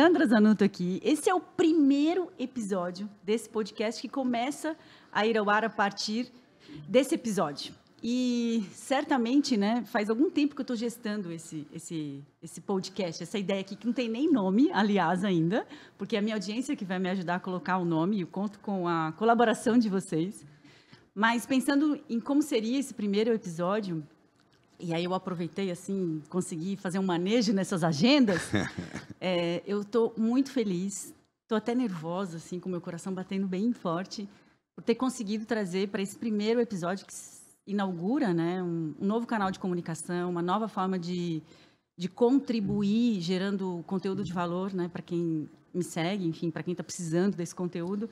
Sandra Zanuto aqui. Esse é o primeiro episódio desse podcast que começa a ir ao ar a partir desse episódio. E certamente, né, faz algum tempo que eu estou gestando esse, esse, esse podcast, essa ideia aqui, que não tem nem nome, aliás, ainda, porque é a minha audiência que vai me ajudar a colocar o nome, e eu conto com a colaboração de vocês. Mas pensando em como seria esse primeiro episódio, e aí eu aproveitei, assim, consegui fazer um manejo nessas agendas. é, eu estou muito feliz, estou até nervosa, assim, com meu coração batendo bem forte, por ter conseguido trazer para esse primeiro episódio que inaugura, né, um, um, novo canal de comunicação, uma nova forma de, de contribuir, gerando conteúdo de valor, né, para quem me segue, enfim, para quem está precisando desse conteúdo.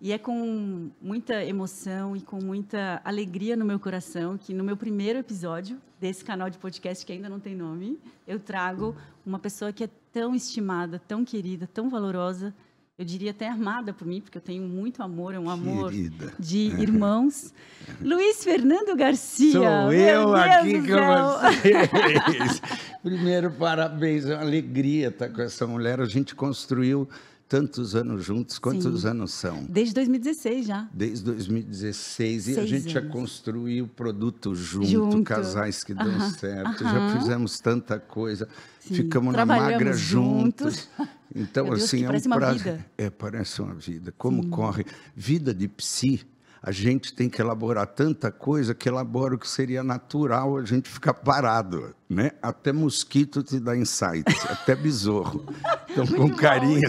E é com muita emoção e com muita alegria no meu coração que no meu primeiro episódio desse canal de podcast que ainda não tem nome, eu trago uma pessoa que é tão estimada, tão querida, tão valorosa eu diria até armada por mim, porque eu tenho muito amor, é um amor Querida. de é. irmãos. Luiz Fernando Garcia. Sou eu aqui com vocês. Primeiro, parabéns, é uma alegria estar com essa mulher. A gente construiu tantos anos juntos, quantos Sim. anos são? Desde 2016 já. Desde 2016 Seis e a gente anos. já construiu produto junto, junto. casais que dão uh-huh. certo, uh-huh. já fizemos tanta coisa, Sim. ficamos na magra juntos. juntos. Então Deus, assim é um prazer. É parece uma vida. Como Sim. corre vida de psi a gente tem que elaborar tanta coisa que elabora o que seria natural a gente ficar parado, né? Até mosquito te dá insight, até besouro. Então, muito com bom, carinho,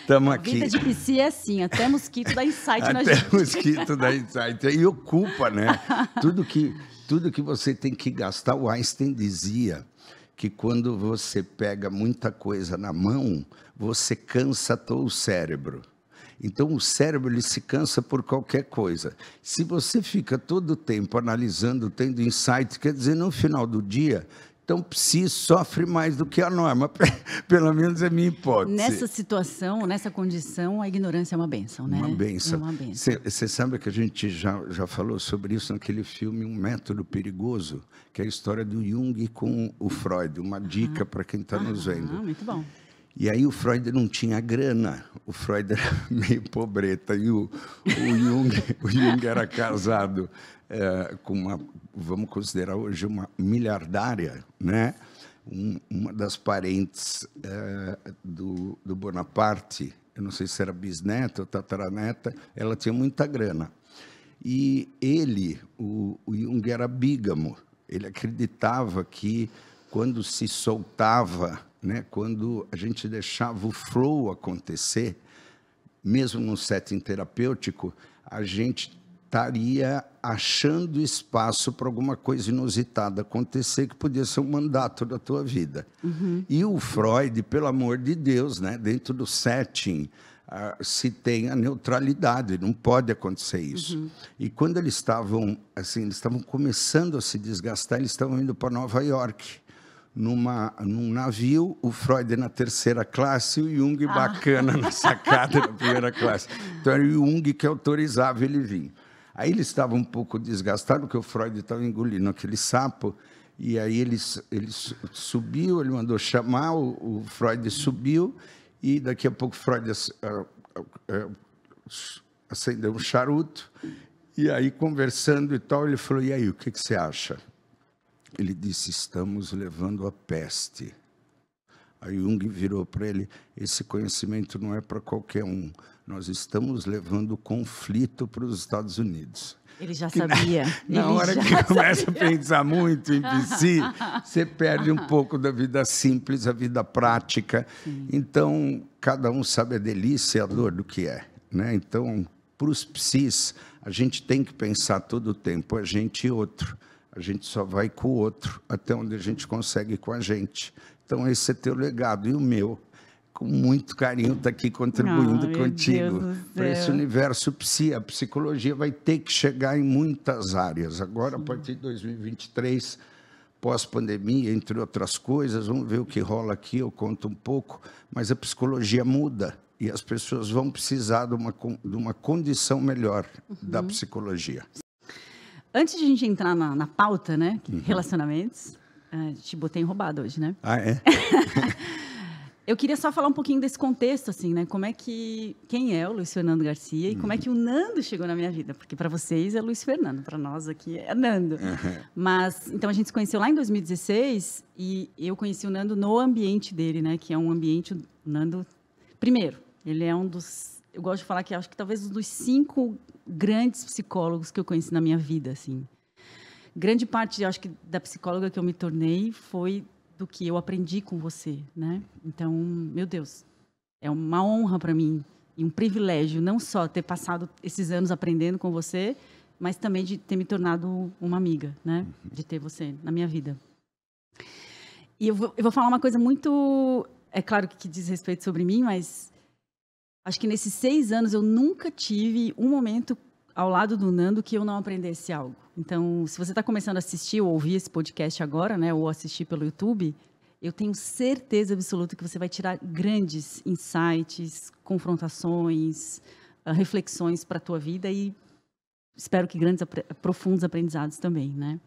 estamos aqui. Vida de PC é assim, até mosquito dá insight até na gente. Até mosquito dá insight. E ocupa, né? Tudo que, tudo que você tem que gastar, o Einstein dizia que quando você pega muita coisa na mão, você cansa todo o cérebro. Então o cérebro ele se cansa por qualquer coisa. Se você fica todo o tempo analisando, tendo insights, quer dizer, no final do dia, então se sofre mais do que a norma, pelo menos é minha hipótese. Nessa situação, nessa condição, a ignorância é uma benção, né? Uma benção. Você é sabe que a gente já, já falou sobre isso naquele filme Um Método Perigoso, que é a história do Jung com o Freud, uma dica ah, para quem está ah, nos vendo. Ah, muito bom. E aí o Freud não tinha grana, o Freud era meio pobreta e o, o, Jung, o Jung, era casado é, com uma, vamos considerar hoje, uma miliardária, né? Um, uma das parentes é, do, do Bonaparte, eu não sei se era bisneta ou tataraneta, ela tinha muita grana. E ele, o, o Jung, era bígamo. Ele acreditava que quando se soltava né? Quando a gente deixava o flow acontecer, mesmo num setting terapêutico, a gente estaria achando espaço para alguma coisa inusitada acontecer que podia ser um mandato da tua vida. Uhum. E o Freud, pelo amor de Deus, né, dentro do setting uh, se tem a neutralidade, não pode acontecer isso. Uhum. E quando eles estavam assim, eles estavam começando a se desgastar, eles estavam indo para Nova York numa, num navio, o Freud na terceira classe e o Jung ah. bacana na sacada da primeira classe. Então era o Jung que autorizava ele vir. Aí ele estava um pouco desgastado, porque o Freud estava engolindo aquele sapo, e aí ele, ele subiu, ele mandou chamar, o, o Freud subiu, e daqui a pouco Freud acendeu um charuto, e aí conversando e tal, ele falou, e aí, o que, que você acha? Ele disse: Estamos levando a peste. Aí Jung virou para ele: esse conhecimento não é para qualquer um. Nós estamos levando conflito para os Estados Unidos. Ele já sabia. Na, na hora que começa a pensar muito em si, você perde um pouco da vida simples, a vida prática. Sim. Então, cada um sabe a delícia e a dor do que é. Né? Então, para os psis, a gente tem que pensar todo o tempo, a gente e outro. A gente só vai com o outro, até onde a gente consegue com a gente. Então, esse é teu legado e o meu. Com muito carinho, está aqui contribuindo contigo para esse universo psi. A psicologia vai ter que chegar em muitas áreas. Agora, Sim. a partir de 2023, pós-pandemia, entre outras coisas, vamos ver o que rola aqui, eu conto um pouco, mas a psicologia muda e as pessoas vão precisar de uma, de uma condição melhor uhum. da psicologia. Antes de a gente entrar na, na pauta, né? Uhum. Relacionamentos. Uh, te botei roubado hoje, né? Ah, é? Eu queria só falar um pouquinho desse contexto, assim, né? Como é que. Quem é o Luiz Fernando Garcia e uhum. como é que uhum. o Nando chegou na minha vida? Porque para vocês é Luiz Fernando, para nós aqui é Nando. Uhum. Mas, então a gente se conheceu lá em 2016 e eu conheci o Nando no ambiente dele, né? Que é um ambiente. O Nando. Primeiro, ele é um dos. Eu gosto de falar que acho que talvez um dos cinco grandes psicólogos que eu conheci na minha vida, assim. Grande parte, acho que, da psicóloga que eu me tornei foi do que eu aprendi com você, né? Então, meu Deus, é uma honra para mim e um privilégio não só ter passado esses anos aprendendo com você, mas também de ter me tornado uma amiga, né? Uhum. De ter você na minha vida. E eu vou, eu vou falar uma coisa muito, é claro que diz respeito sobre mim, mas Acho que nesses seis anos eu nunca tive um momento ao lado do Nando que eu não aprendesse algo. Então, se você está começando a assistir ou ouvir esse podcast agora, né, ou assistir pelo YouTube, eu tenho certeza absoluta que você vai tirar grandes insights, confrontações, ah, reflexões para a tua vida e espero que grandes profundos aprendizados também, né?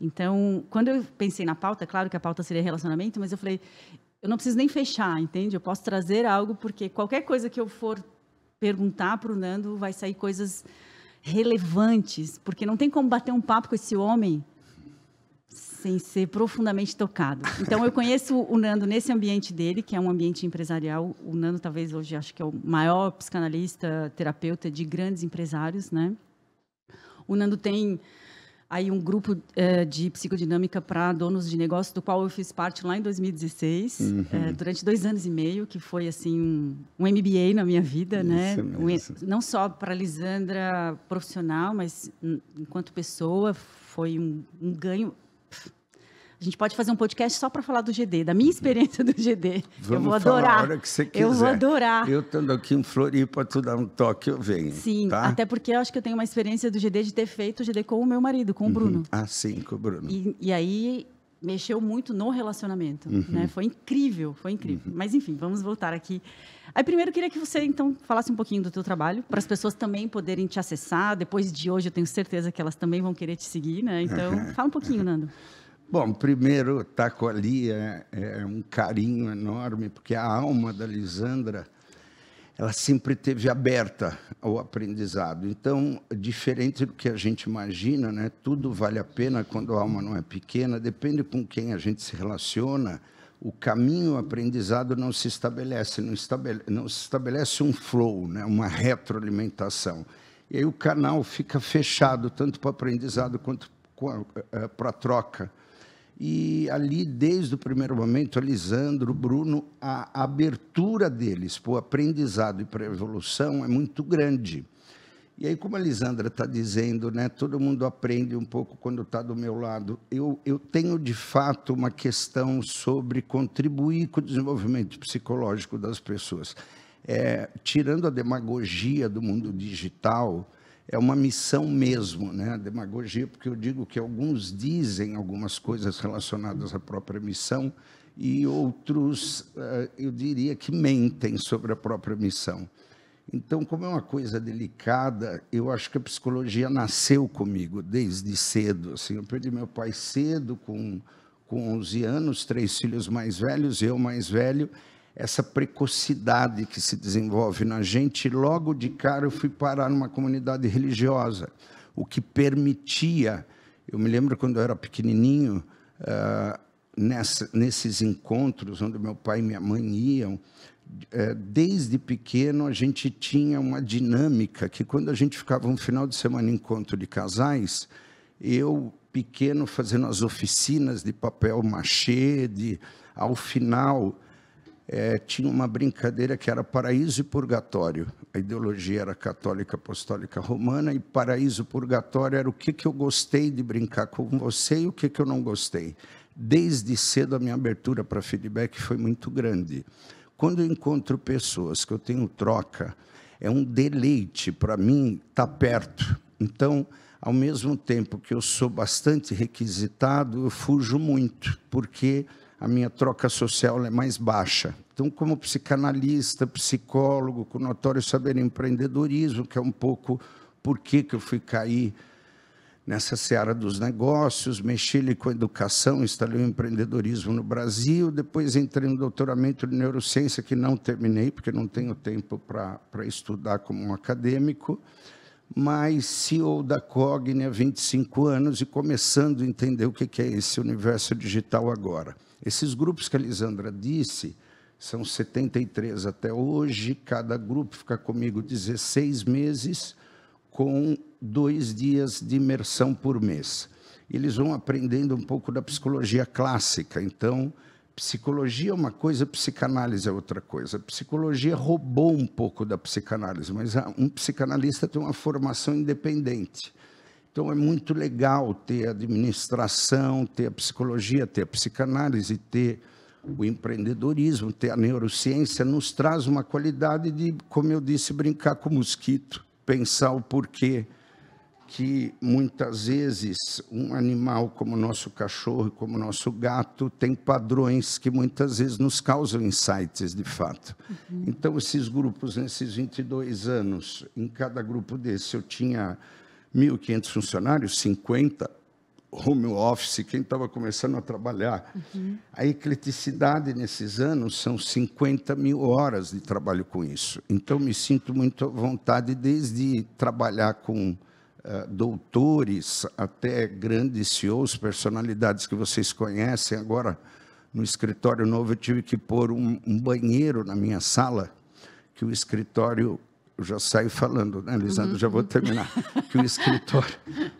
Então, quando eu pensei na pauta, é claro que a pauta seria relacionamento, mas eu falei, eu não preciso nem fechar, entende? Eu posso trazer algo, porque qualquer coisa que eu for perguntar para o Nando, vai sair coisas relevantes, porque não tem como bater um papo com esse homem sem ser profundamente tocado. Então, eu conheço o Nando nesse ambiente dele, que é um ambiente empresarial. O Nando, talvez, hoje, acho que é o maior psicanalista, terapeuta de grandes empresários, né? O Nando tem aí um grupo é, de psicodinâmica para donos de negócio, do qual eu fiz parte lá em 2016, eh, uhum. é, durante dois anos e meio, que foi assim um, MBA na minha vida, isso né? É Mesmo. não só para Lisandra profissional, mas hum, enquanto pessoa, foi um, um ganho a gente pode fazer um podcast só para falar do GD, da minha experiência do GD. Vamos eu vou adorar. Falar a hora que você quiser. Eu vou adorar. Eu estando aqui em Floripa, tu dá um toque, eu venho. Sim, tá? até porque eu acho que eu tenho uma experiência do GD de ter feito o GD com o meu marido, com o uhum. Bruno. Uhum. Ah, sim, com o Bruno. E, e aí mexeu muito no relacionamento, uhum. né? Foi incrível, foi incrível. Uhum. Mas enfim, vamos voltar aqui. Aí primeiro queria que você então falasse um pouquinho do teu trabalho para as pessoas também poderem te acessar. Depois de hoje eu tenho certeza que elas também vão querer te seguir, né? Então, fala um pouquinho, Nando. Bom, primeiro, Taquali é, é um carinho enorme, porque a alma da Lisandra, ela sempre teve aberta ao aprendizado. Então, diferente do que a gente imagina, né, tudo vale a pena quando a alma não é pequena, depende com quem a gente se relaciona, o caminho o aprendizado não se estabelece, não, não se estabelece um flow, né, uma retroalimentação. E aí o canal fica fechado, tanto para o aprendizado quanto eh, eh, para a troca. E ali, desde o primeiro momento, a Lisandro, Bruno, a abertura deles para o aprendizado e para a evolução é muito grande. E aí, como a Lisandra está dizendo, né, todo mundo aprende um pouco quando está do meu lado. Eu, eu tenho, de fato, uma questão sobre contribuir com o desenvolvimento psicológico das pessoas. É, tirando a demagogia do mundo digital, é uma missão mesmo, né? A demagogia, porque eu digo que alguns dizem algumas coisas relacionadas à própria missão e outros, eh, eu diria que mentem sobre a própria missão. Então, como é uma coisa delicada, eu acho que a psicologia nasceu comigo desde cedo. Assim, eu perdi meu pai cedo, com, com 11 anos, três filhos mais velhos, eu mais velho, essa precocidade que se desenvolve na gente. Logo de cara eu fui parar numa comunidade religiosa, o que permitia, eu me lembro quando eu era pequenininho, uh, nessa, nesses encontros onde meu pai e minha mãe iam, eh, desde pequeno a gente tinha uma dinâmica que quando a gente ficava um final de semana em encontro de casais, eu pequeno fazendo as oficinas de papel machê, de, ao final é, tinha uma brincadeira que era paraíso e purgatório. A ideologia era católica apostólica romana e paraíso e purgatório era o que, que eu gostei de brincar com você e o que, que eu não gostei. Desde cedo a minha abertura para feedback foi muito grande. Quando eu encontro pessoas que eu tenho troca, é um deleite para mim estar tá perto. Então, ao mesmo tempo que eu sou bastante requisitado, eu fujo muito, porque a minha troca social é mais baixa. Então, como psicanalista, psicólogo, com notório saber em empreendedorismo, que é um pouco por que eu fui cair nessa seara dos negócios, mexi ali com a educação, instalei o empreendedorismo no Brasil, depois entrei no doutoramento de neurociência, que não terminei, porque não tenho tempo para estudar como um acadêmico, mas CEO da Cogni há 25 anos e começando a entender o que é esse universo digital agora. Esses grupos que a Lisandra disse, são 73 até hoje, cada grupo fica comigo 16 meses, com dois dias de imersão por mês. Eles vão aprendendo um pouco da psicologia clássica, então, psicologia é uma coisa, psicanálise é outra coisa. A psicologia roubou um pouco da psicanálise, mas um psicanalista tem uma formação independente. Então é muito legal ter a administração, ter a psicologia, ter a psicanálise, ter o empreendedorismo, ter a neurociência, nos traz uma qualidade de, como eu disse, brincar com o mosquito, pensar o porquê que muitas vezes um animal como o nosso cachorro, como o nosso gato, tem padrões que muitas vezes nos causam insights de fato. Uhum. Então, esses grupos, nesses 22 anos, em cada grupo desse, eu tinha 1.500 funcionários, 50 home office, quem estava começando a trabalhar. Uhum. A ecleticidade nesses anos são 50 mil horas de trabalho com isso. Então, me sinto muito à vontade desde trabalhar com uh, doutores até grandes CEOs, personalidades que vocês conhecem. Agora, no escritório novo, eu tive que pôr um, um banheiro na minha sala, que o escritório eu já saio falando, né, Lisandro? Uhum. Já vou uhum. terminar. Que o escritório,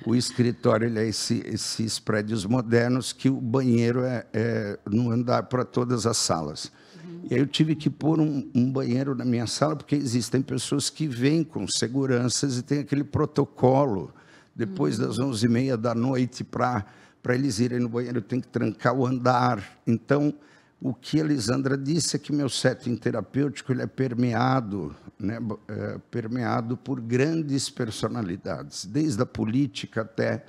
o escritório ele é esse, esses prédios modernos que o banheiro é, é no andar para todas as salas. Uhum. E aí eu tive que pôr um, um, banheiro na minha sala, porque existem pessoas que vêm com seguranças e tem aquele protocolo. Depois uhum. das onze e meia da noite, para eles irem no banheiro, tem que trancar o andar. Então, o que a Lisandra disse é que meu setting terapêutico ele é permeado, né, é, permeado por grandes personalidades, desde a política até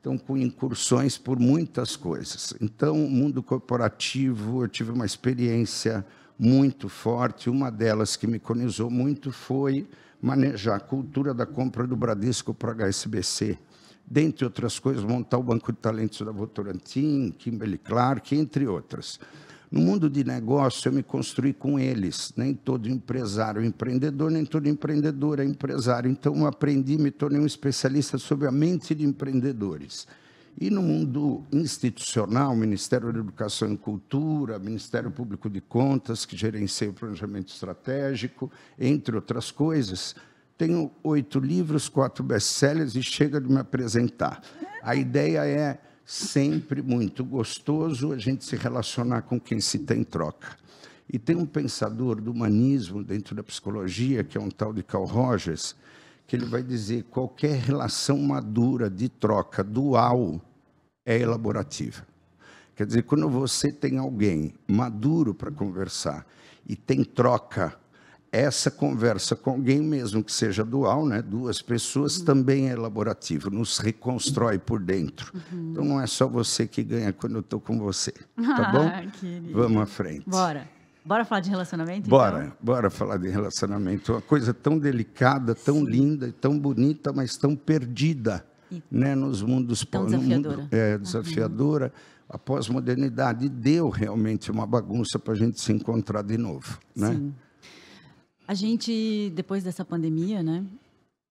então com incursões por muitas coisas. Então, mundo corporativo, eu tive uma experiência muito forte. Uma delas que me conizou muito foi manejar a cultura da compra do Bradesco para a HSBC. Dentre outras coisas, montar o Banco de Talentos da Votorantim, Kimberly Clark, entre outras. No mundo de negócio, eu me construí com eles. Nem todo empresário é empreendedor, nem todo empreendedor é empresário. Então, eu aprendi, me tornei um especialista sobre a mente de empreendedores. E no mundo institucional, Ministério da Educação e Cultura, Ministério Público de Contas, que gerencia o planejamento estratégico, entre outras coisas, tenho oito livros, quatro best-sellers e chega de me apresentar. A ideia é sempre muito gostoso a gente se relacionar com quem se tem troca. E tem um pensador do humanismo dentro da psicologia, que é um tal de Carl Rogers, que ele vai dizer qualquer relação madura de troca dual é elaborativa. Quer dizer, quando você tem alguém maduro para conversar e tem troca essa conversa com alguém, mesmo que seja dual, né, duas pessoas, uhum. também é elaborativo, nos reconstrói por dentro. Uhum. Então não é só você que ganha quando eu estou com você, tá bom? Ah, Vamos à frente. Bora. Bora falar de relacionamento? Então? Bora, então? bora falar de relacionamento. Uma coisa tão delicada, tão Sim. linda, tão bonita, mas tão perdida, e né, nos mundos... Tão desafiadora. Mundo, é, uhum. desafiadora. Uhum a pós-modernidade deu realmente uma bagunça para a gente se encontrar de novo, né? Sim. A gente, depois dessa pandemia, né,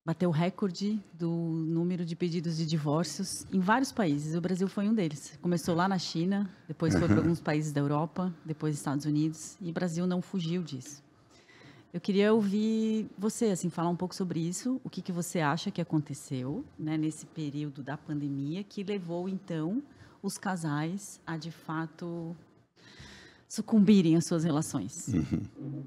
bateu o recorde do número de pedidos de divórcios em vários países. O Brasil foi um deles. Começou lá na China, depois foi para uhum. alguns países da Europa, depois Estados Unidos, e o Brasil não fugiu disso. Eu queria ouvir você, assim, falar um pouco sobre isso, o que, que você acha que aconteceu né, nesse período da pandemia que levou, então, os casais a, de fato, sucumbirem às suas relações. Uhum.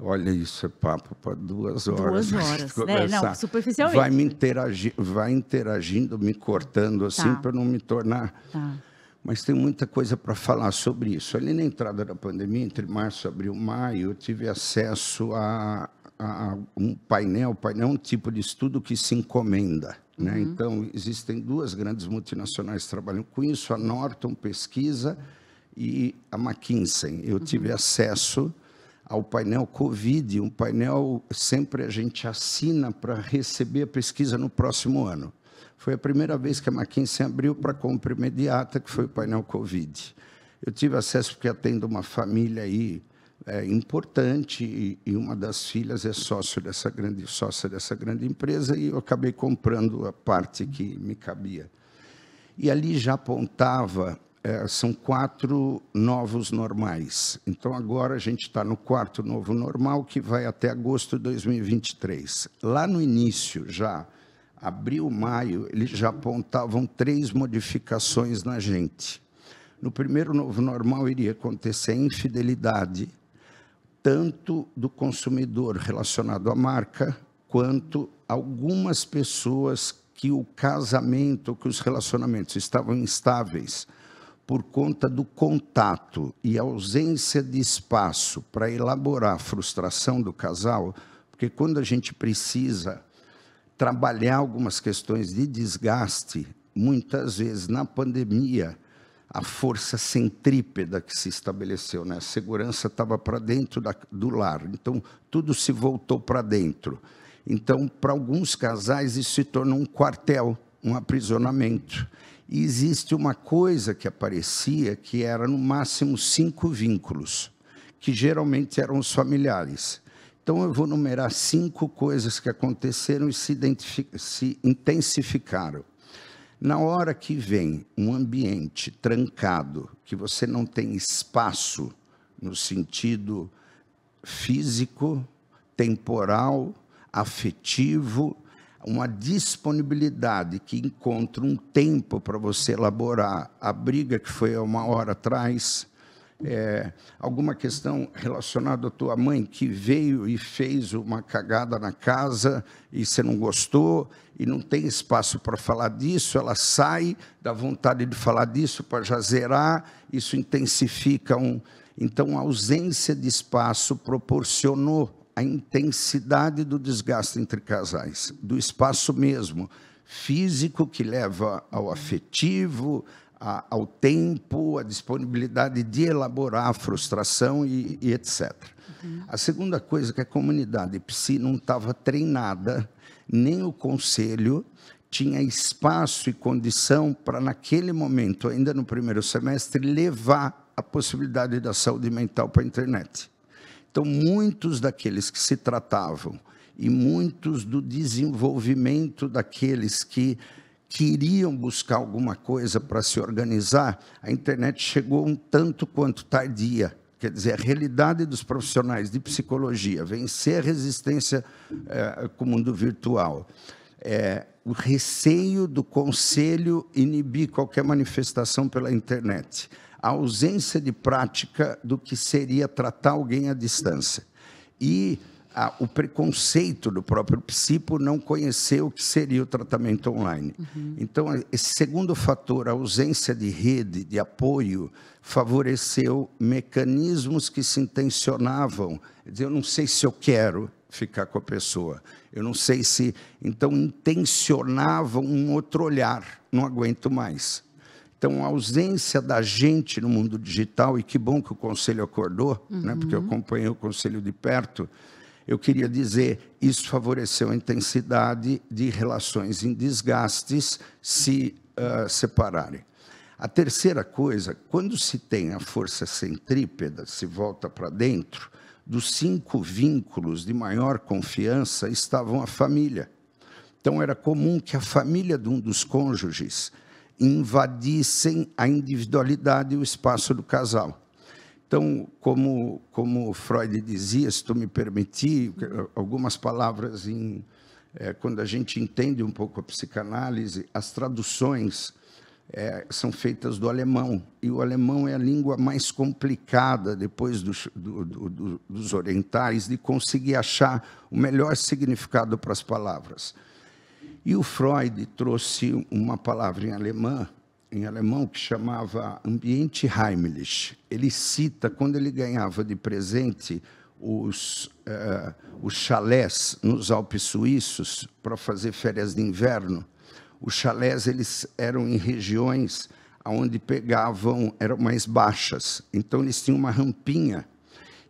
Olha, isso é papo para duas horas. Duas horas, né? Não, superficialmente. Vai me interagir, vai interagindo, me cortando assim tá. para não me tornar. Tá. Mas tem muita coisa para falar sobre isso. Ali na entrada da pandemia, entre março, abril, maio, eu tive acesso a, a um painel, painel é um tipo de estudo que se encomenda. Né? Uhum. Então, existem duas grandes multinacionais que trabalham com isso, a Norton Pesquisa e a McKinsey. Eu uhum. tive acesso ao painel Covid, um painel sempre a gente assina para receber a pesquisa no próximo ano. Foi a primeira vez que a McKinsey abriu para compra imediata, que foi o painel Covid. Eu tive acesso porque atendo uma família aí é, importante e, e, uma das filhas é sócio dessa grande sócia dessa grande empresa e eu acabei comprando a parte que me cabia. E ali já apontava é, são quatro novos normais. Então, agora a gente está no quarto novo normal, que vai até agosto de 2023. Lá no início, já abril, maio, eles já apontavam três modificações na gente. No primeiro novo normal, iria acontecer infidelidade, tanto do consumidor relacionado à marca, quanto algumas pessoas que o casamento, que os relacionamentos estavam instáveis por conta do contato e ausência de espaço para elaborar a frustração do casal, porque quando a gente precisa trabalhar algumas questões de desgaste, muitas vezes na pandemia, a força centrípeda que se estabeleceu, né? a segurança estava para dentro da, do lar, então tudo se voltou para dentro. Então, para alguns casais, isso se tornou um quartel, um aprisionamento existe uma coisa que aparecia que era no máximo cinco vínculos, que geralmente eram os familiares. Então eu vou numerar cinco coisas que aconteceram e se, se intensificaram. Na hora que vem um ambiente trancado, que você não tem espaço no sentido físico, temporal, afetivo, uma disponibilidade que encontra um tempo para você elaborar a briga que foi uma hora atrás, é, alguma questão relacionada à tua mãe que veio e fez uma cagada na casa e você não gostou e não tem espaço para falar disso, ela sai da vontade de falar disso para já zerar, isso intensifica um. Então, a ausência de espaço proporcionou a intensidade do desgaste entre casais, do espaço mesmo físico que leva ao afetivo, a, ao tempo, à disponibilidade de elaborar a frustração e, e etc. Uhum. A segunda coisa é que a comunidade psi não estava treinada, nem o conselho tinha espaço e condição para, naquele momento, ainda no primeiro semestre, levar a possibilidade da saúde mental para a internet. Então, muitos daqueles que se tratavam e muitos do desenvolvimento daqueles que queriam buscar alguma coisa para se organizar, a internet chegou um tanto quanto tardia. Quer dizer, a realidade dos profissionais de psicologia, vencer a resistência é, com o mundo virtual, é, o receio do conselho inibir qualquer manifestação pela internet a ausência de prática do que seria tratar alguém à distância. E a, o preconceito do próprio psico não conhecer o que seria o tratamento online. Uhum. Então, esse segundo fator, a ausência de rede, de apoio, favoreceu mecanismos que se intencionavam. Dizer, eu não sei se eu quero ficar com a pessoa. Eu não sei se. Então, intencionavam um outro olhar. Não aguento mais. Então, a ausência da gente no mundo digital, e que bom que o Conselho acordou, uhum. né, porque eu uhum. acompanhei o Conselho de perto, eu queria dizer, isso favoreceu a intensidade de relações em desgastes se uh, separarem. A terceira coisa, quando se tem a força centrípeta, se volta para dentro, dos cinco vínculos de maior confiança estavam a família. Então, era comum que a família de um dos cônjuges invadissem a individualidade e o espaço do casal. Então, como, como Freud dizia, se tu me permitir, algumas palavras em, é, quando a gente entende um pouco a psicanálise, as traduções é, são feitas do alemão. E o alemão é a língua mais complicada, depois do, do, do, dos orientais, de conseguir achar o melhor significado para as palavras. E o Freud trouxe uma palavra em alemão, em alemão que chamava ambiente Heimlich. Ele cita quando ele ganhava de presente os, uh, os chalés nos Alpes suíços para fazer férias de inverno. Os chalés eles eram em regiões onde pegavam eram mais baixas, então eles tinham uma rampinha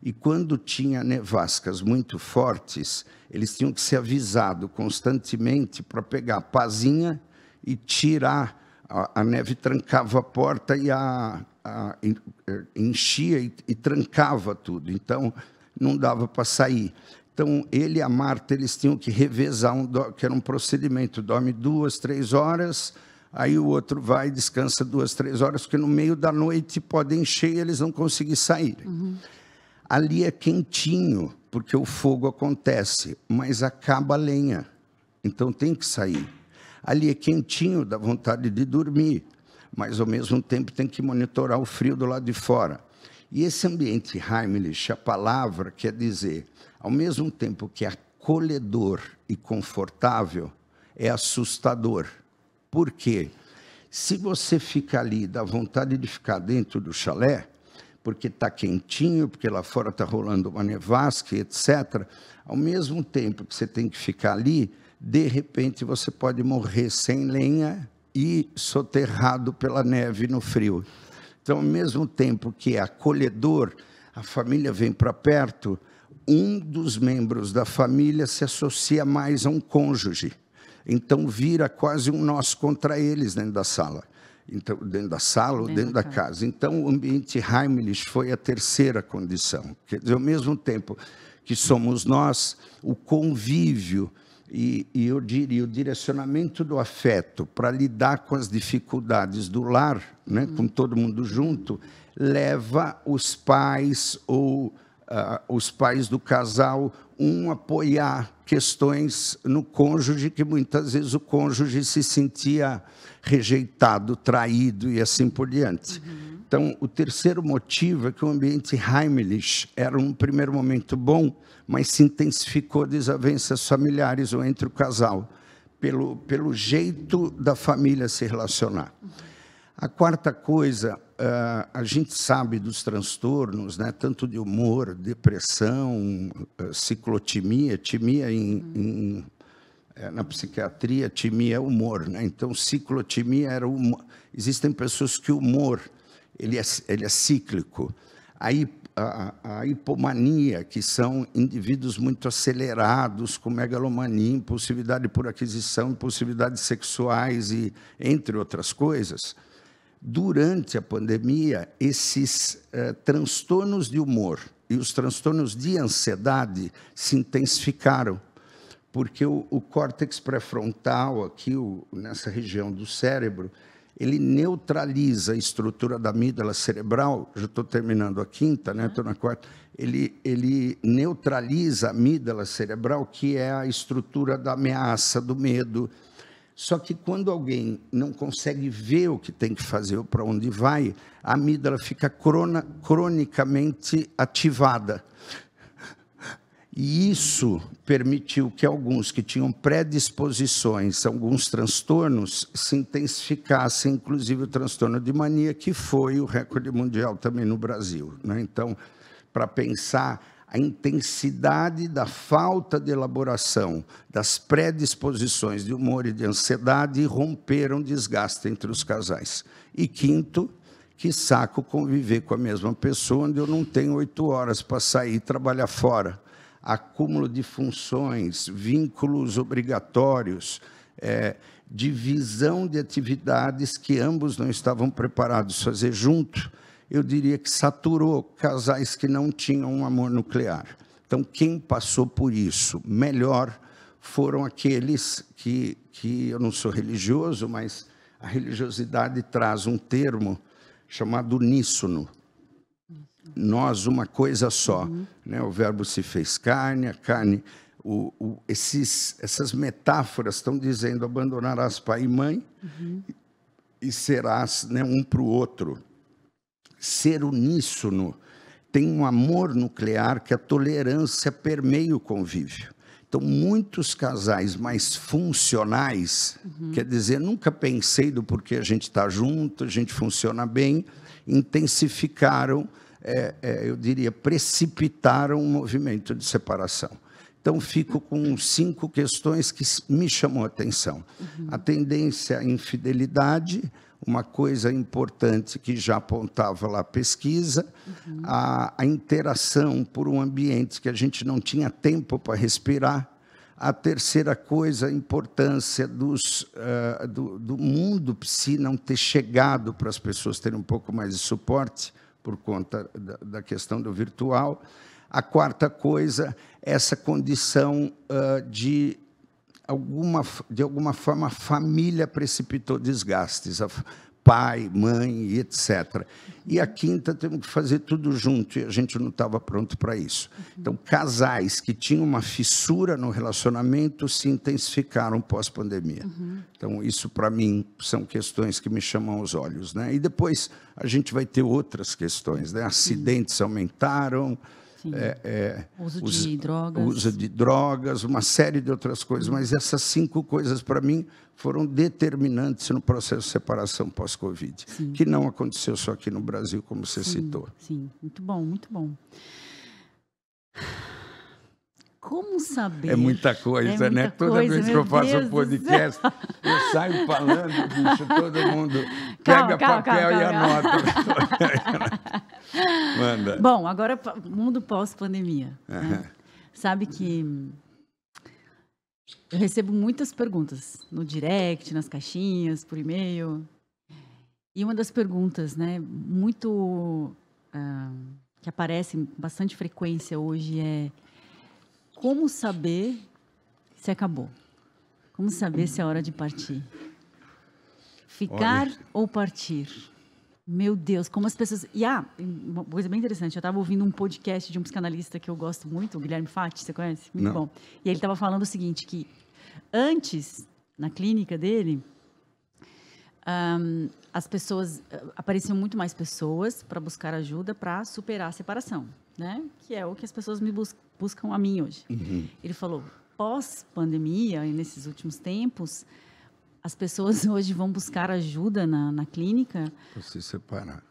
e quando tinha nevascas né, muito fortes, eles tinham que ser avisados constantemente para pegar a pazinha e tirar. A, a neve trancava a porta e a, a eh, enchia e, e trancava tudo. Então, não dava para sair. Então, ele e a Marta, eles tinham que revezar, um, que era um procedimento, dorme duas, três horas, aí o outro vai, descansa duas, três horas, porque no meio da noite pode encher e eles não conseguirem sair. Uhum. Ali é quentinho, porque o fogo acontece, mas acaba a lenha. Então tem que sair. Ali é quentinho, dá vontade de dormir, mas ao mesmo tempo tem que monitorar o frio do lado de fora. E esse ambiente Heimlich, a palavra quer dizer, ao mesmo tempo que é acolhedor e confortável, é assustador. Por quê? Se você fica ali, dá vontade de ficar dentro do chalé, porque está quentinho, porque lá fora está rolando uma nevasca, etc. Ao mesmo tempo que você tem que ficar ali, de repente você pode morrer sem lenha e soterrado pela neve no frio. Então, ao mesmo tempo que é acolhedor, a família vem para perto, um dos membros da família se associa mais a um cônjuge. Então, vira quase um nós contra eles dentro da sala então, dentro da sala ou dentro, da, casa. casa. Então, o ambiente Heimlich foi a terceira condição. Quer dizer, ao mesmo tempo que somos nós, o convívio e, e eu diria o direcionamento do afeto para lidar com as dificuldades do lar, né, hum. com uhum. todo mundo junto, leva os pais ou uh, os pais do casal um apoiar questões no cônjuge que muitas vezes o cônjuge se sentia rejeitado, traído e assim por diante. Uhum. Então, o terceiro motivo é que o ambiente Heimlich era um primeiro momento bom, mas se intensificou desavenças familiares ou entre o casal, pelo, pelo jeito da família se relacionar. Uhum. A quarta coisa a gente sabe dos transtornos, né, tanto de humor, depressão, eh, ciclotimia, timia em, em, é, na psiquiatria, timia é humor, né? Então, ciclotimia era humor. Existem pessoas que o humor ele é, ele é cíclico. A, a, a, hipomania, que são indivíduos muito acelerados, com megalomania, impulsividade por aquisição, impulsividades sexuais e entre outras coisas durante a pandemia, esses eh, transtornos de humor e os transtornos de ansiedade se intensificaram, porque o, o córtex pré-frontal, aqui o, nessa região do cérebro, ele neutraliza a estrutura da amígdala cerebral, já estou terminando a quinta, né? Estou na quarta. Ele, ele neutraliza a amígdala cerebral, que é a estrutura da ameaça, do medo, só que quando alguém não consegue ver o que tem que fazer ou para onde vai, a amígdala fica crona, cronicamente ativada. E isso permitiu que alguns que tinham predisposições alguns transtornos se intensificassem, inclusive o transtorno de mania, que foi o recorde mundial também no Brasil. Né? Então, para pensar a intensidade da falta de elaboração das predisposições de humor e de ansiedade romperam desgaste entre os casais. E quinto, que saco conviver com a mesma pessoa onde eu não tenho oito horas para sair e trabalhar fora. Acúmulo de funções, vínculos obrigatórios, é, divisão de atividades que ambos não estavam preparados a fazer junto eu diria que saturou casais que não tinham um amor nuclear. Então, quem passou por isso melhor foram aqueles que, que eu não sou religioso, mas a religiosidade traz um termo chamado uníssono. Nós, uma coisa só. Uhum. Né? O verbo se fez carne, a carne. O, o, esses, essas metáforas estão dizendo abandonarás pai e mãe uhum. e, e serás né, um para o outro ser uníssono, tem um amor nuclear que a tolerância permeia o convívio. Então, muitos casais mais funcionais, uhum. quer dizer, nunca pensei do porquê a gente está junto, a gente funciona bem, intensificaram, é, é, eu diria, precipitaram o movimento de separação. Então, fico com cinco questões que me chamou a atenção. Uhum. A tendência à infidelidade, uma coisa importante que já apontava lá a pesquisa, uhum. a, a, interação por um ambiente que a gente não tinha tempo para respirar. A terceira coisa, a importância dos, uh, do, do, mundo se não ter chegado para as pessoas terem um pouco mais de suporte por conta da, da questão do virtual. A quarta coisa, essa condição uh, de alguma, de alguma forma, a família precipitou desgastes, pai, mãe, etc. E a quinta, temos que fazer tudo junto, e a gente não estava pronto para isso. Então, casais que tinham uma fissura no relacionamento se intensificaram pós-pandemia. Uhum. Então, isso, para mim, são questões que me chamam aos olhos. Né? E depois, a gente vai ter outras questões. Né? Acidentes aumentaram, é, é, uso de drogas. Uso de drogas, uma série de outras coisas. Mas essas cinco coisas, para mim, foram determinantes no processo de separação pós-Covid, que não aconteceu só aqui no Brasil, como você sim, citou. Sim, muito bom, muito bom como saber? É muita coisa, é né? muita né? Coisa, Toda vez que eu faço Deus um podcast, eu saio falando, bicho, todo mundo calma, pega calma, papel calma, e anota. Manda. Bom, agora mundo pós-pandemia. Né? Sabe que eu recebo muitas perguntas no direct, nas caixinhas, por e-mail. E uma das perguntas, né, muito uh, que aparece com bastante frequência hoje é como saber se acabou? Como saber se é hora de partir? Ficar Olha. ou partir? Meu Deus, como as pessoas. E ah, uma coisa bem interessante. Eu estava ouvindo um podcast de um psicanalista que eu gosto muito, o Guilherme Fati, você conhece? Muito Não. bom. E ele estava falando o seguinte: que antes, na clínica dele, um, as pessoas. Eh, apareciam muito mais pessoas para buscar ajuda para superar a separação, né? Que é o que as pessoas me buscam buscam a mim hoje. Uhum. Ele falou: pós-pandemia e nesses últimos tempos, as pessoas hoje vão buscar ajuda na, na clínica. Por se separar.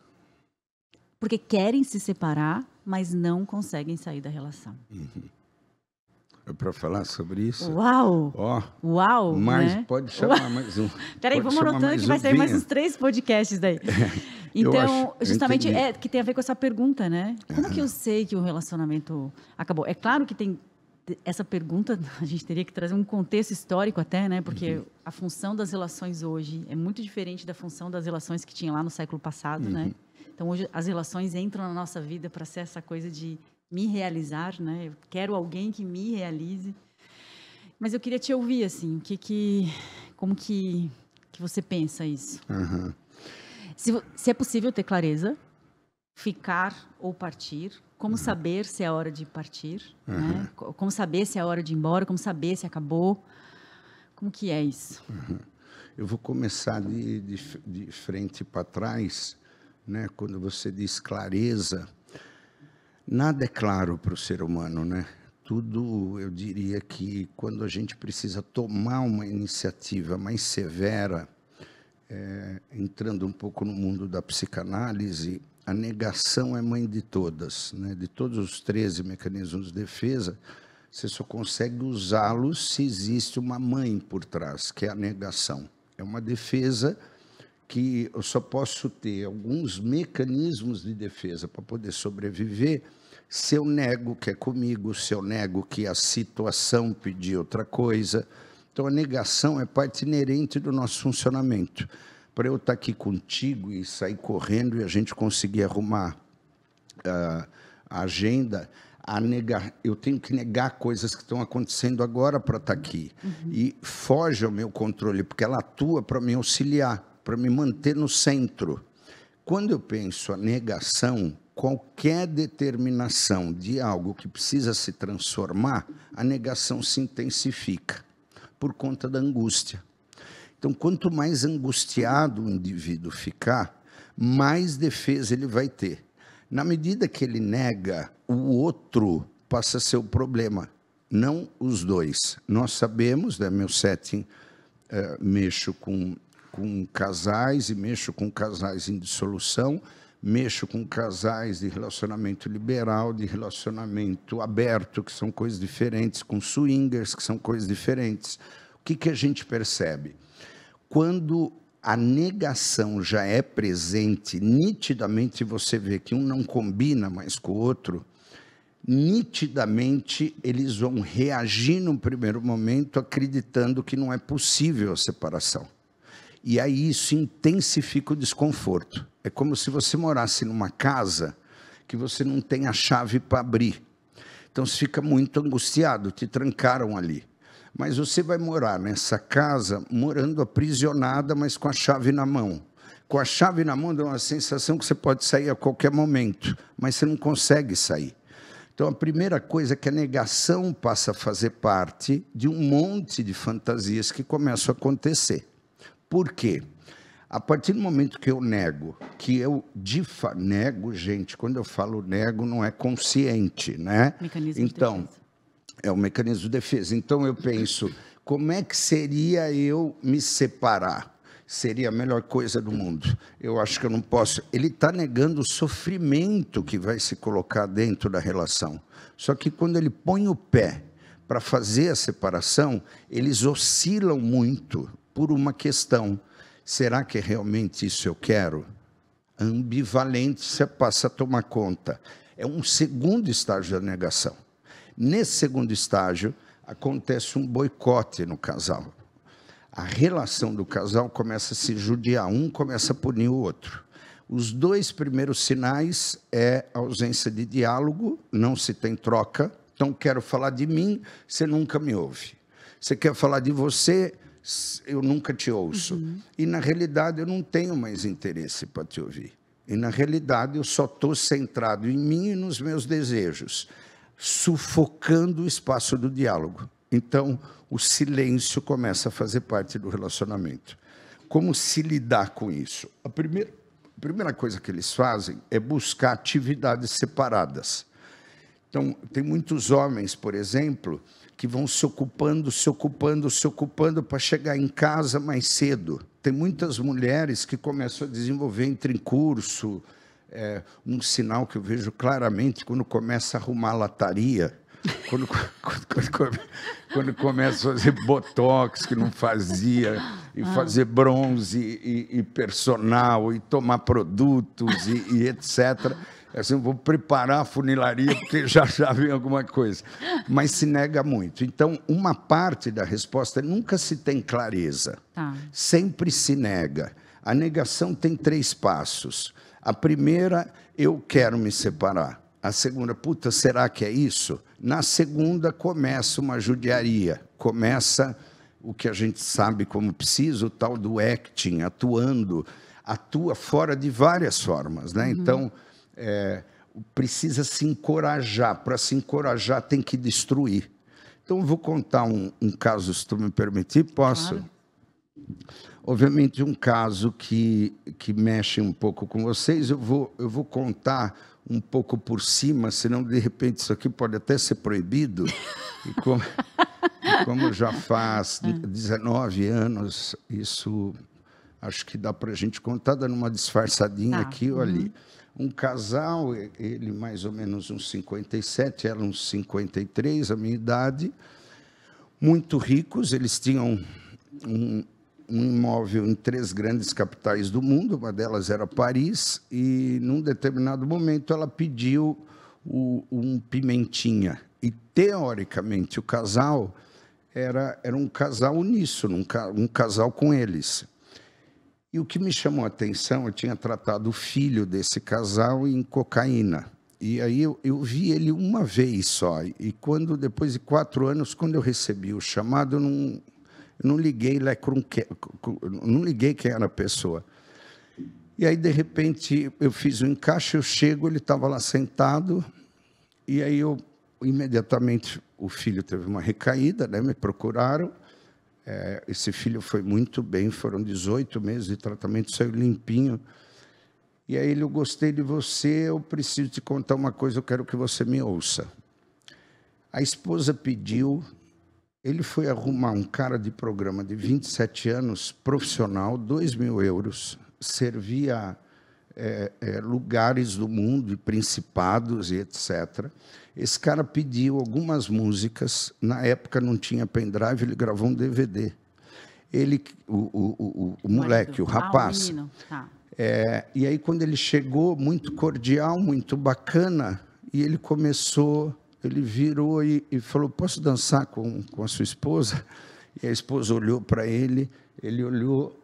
Porque querem se separar, mas não conseguem sair da relação. Uhum. É para falar sobre isso? Uau! Ó, oh, Uau! Mas né? pode chamar Uau. mais um. Peraí, vamos anotando que vai sair mais uns três podcasts daí. Então, justamente é que tem a ver com essa pergunta, né? Como que eu uhum. sei que o relacionamento acabou? É claro que tem essa pergunta, a gente teria que trazer um contexto histórico até, né? Porque uhum. a função das relações hoje é muito diferente da função das relações que tinha lá no século passado, né? uhum. né? Então, hoje as relações entram na nossa vida para ser essa coisa de me realizar, né? Eu quero alguém que me realize. Mas eu queria te ouvir assim, que que como que que você pensa isso? Uhum. Se, se é possível ter clareza, ficar ou partir, como uhum. saber se é a hora de partir, uhum. né? como saber se é a hora de ir embora, como saber se acabou, como que é isso? Uhum. Eu vou começar de, de, de frente para trás, né? quando você diz clareza, nada é claro para o ser humano, né? Tudo, eu diria que quando a gente precisa tomar uma iniciativa mais severa, é, entrando um pouco no mundo da psicanálise, a negação é mãe de todas, né? de todos os 13 mecanismos de defesa, você só consegue usá-los se existe uma mãe por trás, que é a negação. É uma defesa que eu só posso ter alguns mecanismos de defesa para poder sobreviver se eu nego que é comigo, se eu nego que a situação pediu outra coisa, então a negação é parte inerente do nosso funcionamento. Para eu estar aqui contigo e sair correndo e a gente conseguir arrumar uh, a agenda, a negar, eu tenho que negar coisas que estão acontecendo agora para estar aqui. Uhum. E foge ao meu controle, porque ela atua para me auxiliar, para me manter no centro. Quando eu penso a negação, qualquer determinação de algo que precisa se transformar, a negação se intensifica por conta da angústia. Então, quanto mais angustiado o indivíduo ficar, mais defesa ele vai ter. Na medida que ele nega, o outro passa a ser o problema, não os dois. Nós sabemos, né, meu setting, é, mexo com, com casais e mexo com casais em dissolução, mexo com casais de relacionamento liberal, de relacionamento aberto, que são coisas diferentes, com swingers, que são coisas diferentes. O que, que a gente percebe? Quando a negação já é presente, nitidamente você vê que um não combina mais com o outro, nitidamente eles vão reagir no primeiro momento acreditando que não é possível a separação. E aí isso intensifica o desconforto. É como se você morasse numa casa que você não tem a chave para abrir. Então você fica muito angustiado, te trancaram ali. Mas você vai morar nessa casa morando aprisionada, mas com a chave na mão. Com a chave na mão dá uma sensação que você pode sair a qualquer momento, mas você não consegue sair. Então, a primeira coisa é que a negação passa a fazer parte de um monte de fantasias que começam a acontecer. Por quê? A partir do momento que eu nego, que eu difa nego, gente, quando eu falo nego, não é consciente, né? Mecanismo então, de defesa. é o mecanismo de defesa. Então eu penso, como é que seria eu me separar? Seria a melhor coisa do mundo. Eu acho que eu não posso. Ele está negando o sofrimento que vai se colocar dentro da relação. Só que quando ele põe o pé para fazer a separação, eles oscilam muito por uma questão: será que realmente isso eu quero? Ambivalente ambivalência passa a tomar conta. É um segundo estágio da negação. Nesse segundo estágio, acontece um boicote no casal. A relação do casal começa a se judiar, um começa a punir o outro. Os dois primeiros sinais é ausência de diálogo, não se tem troca. Então, quero falar de mim, você nunca me ouve. Você quer falar de você, eu nunca te ouço. Uhum. E na realidade eu não tenho mais interesse para te ouvir. E na realidade eu só estou centrado em mim e nos meus desejos, sufocando o espaço do diálogo. Então o silêncio começa a fazer parte do relacionamento. Como se lidar com isso? A primeira, a primeira coisa que eles fazem é buscar atividades separadas. Então, tem muitos homens, por exemplo, que vão se ocupando, se ocupando, se ocupando para chegar em casa mais cedo. Tem muitas mulheres que começam a desenvolver entre curso, é, um sinal que eu vejo claramente quando começa a arrumar lataria, quando, quando, quando, quando, começa a fazer botox que não fazia, e ah. fazer bronze, e, e personal, e tomar produtos, e, e etc. É assim, vou preparar a funilaria porque já já vem alguma coisa. Mas se nega muito. Então, uma parte da resposta é, nunca se tem clareza. Tá. Sempre se nega. A negação tem três passos. A primeira, eu quero me separar. A segunda, puta, será que é isso? Na segunda, começa uma judiaria. Começa o que a gente sabe como precisa, o tal do acting, atuando. Atua fora de várias formas. Né? Uhum. Então. É, precisa se encorajar. Para se encorajar, tem que destruir. Então, vou contar um, um caso, se tu me permitir, posso? Claro. Obviamente, um caso que, que mexe um pouco com vocês, eu vou, eu vou contar um pouco por cima, senão, de repente, isso aqui pode até ser proibido. E como, e como já faz 19 é. anos, isso acho que dá para a gente contar, dando uma disfarçadinha tá. aqui ou ali. Uhum um casal, ele mais ou menos uns 57, ela uns 53, a minha idade, muito ricos, eles tinham um, um imóvel em três grandes capitais do mundo, uma delas era Paris, e num determinado momento ela pediu o, um pimentinha. E teoricamente o casal era, era um casal uníssono, um, um casal com eles. E o que me chamou a atenção, eu tinha tratado o filho desse casal em cocaína. E aí eu, eu, vi ele uma vez só. E quando depois de quatro anos, quando eu recebi o chamado, eu não, não liguei não liguei quem era a pessoa. E aí de repente eu fiz o um encaixe, eu chego, ele estava lá sentado. E aí eu imediatamente o filho teve uma recaída, né? Me procuraram. É, esse filho foi muito bem, foram 18 meses de tratamento, saiu limpinho. E aí ele, eu gostei de você, eu preciso te contar uma coisa, eu quero que você me ouça. A esposa pediu, ele foi arrumar um cara de programa de 27 anos, profissional, 2 mil euros, servia é, é, lugares do mundo, e principados e etc. Esse cara pediu algumas músicas, na época não tinha pendrive, ele gravou um DVD. Ele, o, o, o, o moleque, o rapaz. Ah, o tá. é, e aí, quando ele chegou, muito cordial, muito bacana, e ele começou, ele virou e, e falou: Posso dançar com, com a sua esposa? E a esposa olhou para ele, ele olhou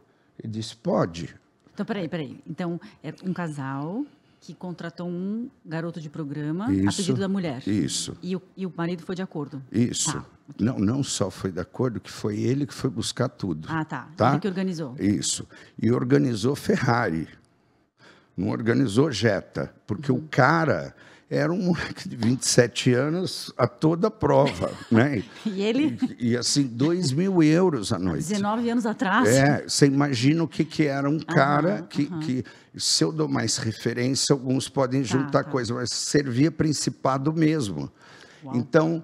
e disse: Pode. Então, peraí, peraí. Então, é um casal que contratou um garoto de programa isso, a pedido da mulher. Isso. E o, e o marido foi de acordo. Isso. Tá. Não, não só foi de acordo, que foi ele que foi buscar tudo. Ah, tá. tá? Ele que organizou. Isso. E organizou Ferrari. Não organizou Jetta. Porque uhum. o cara era um moleque de 27 anos a toda prova, né? e ele? E, e, assim, 2 mil euros à noite. 19 anos atrás? É, você imagina o que, que era um cara uhum, que, uhum. que, se eu dou mais referência, alguns podem tá, juntar tá, tá. coisa, mas servia principado mesmo. Uau. Então,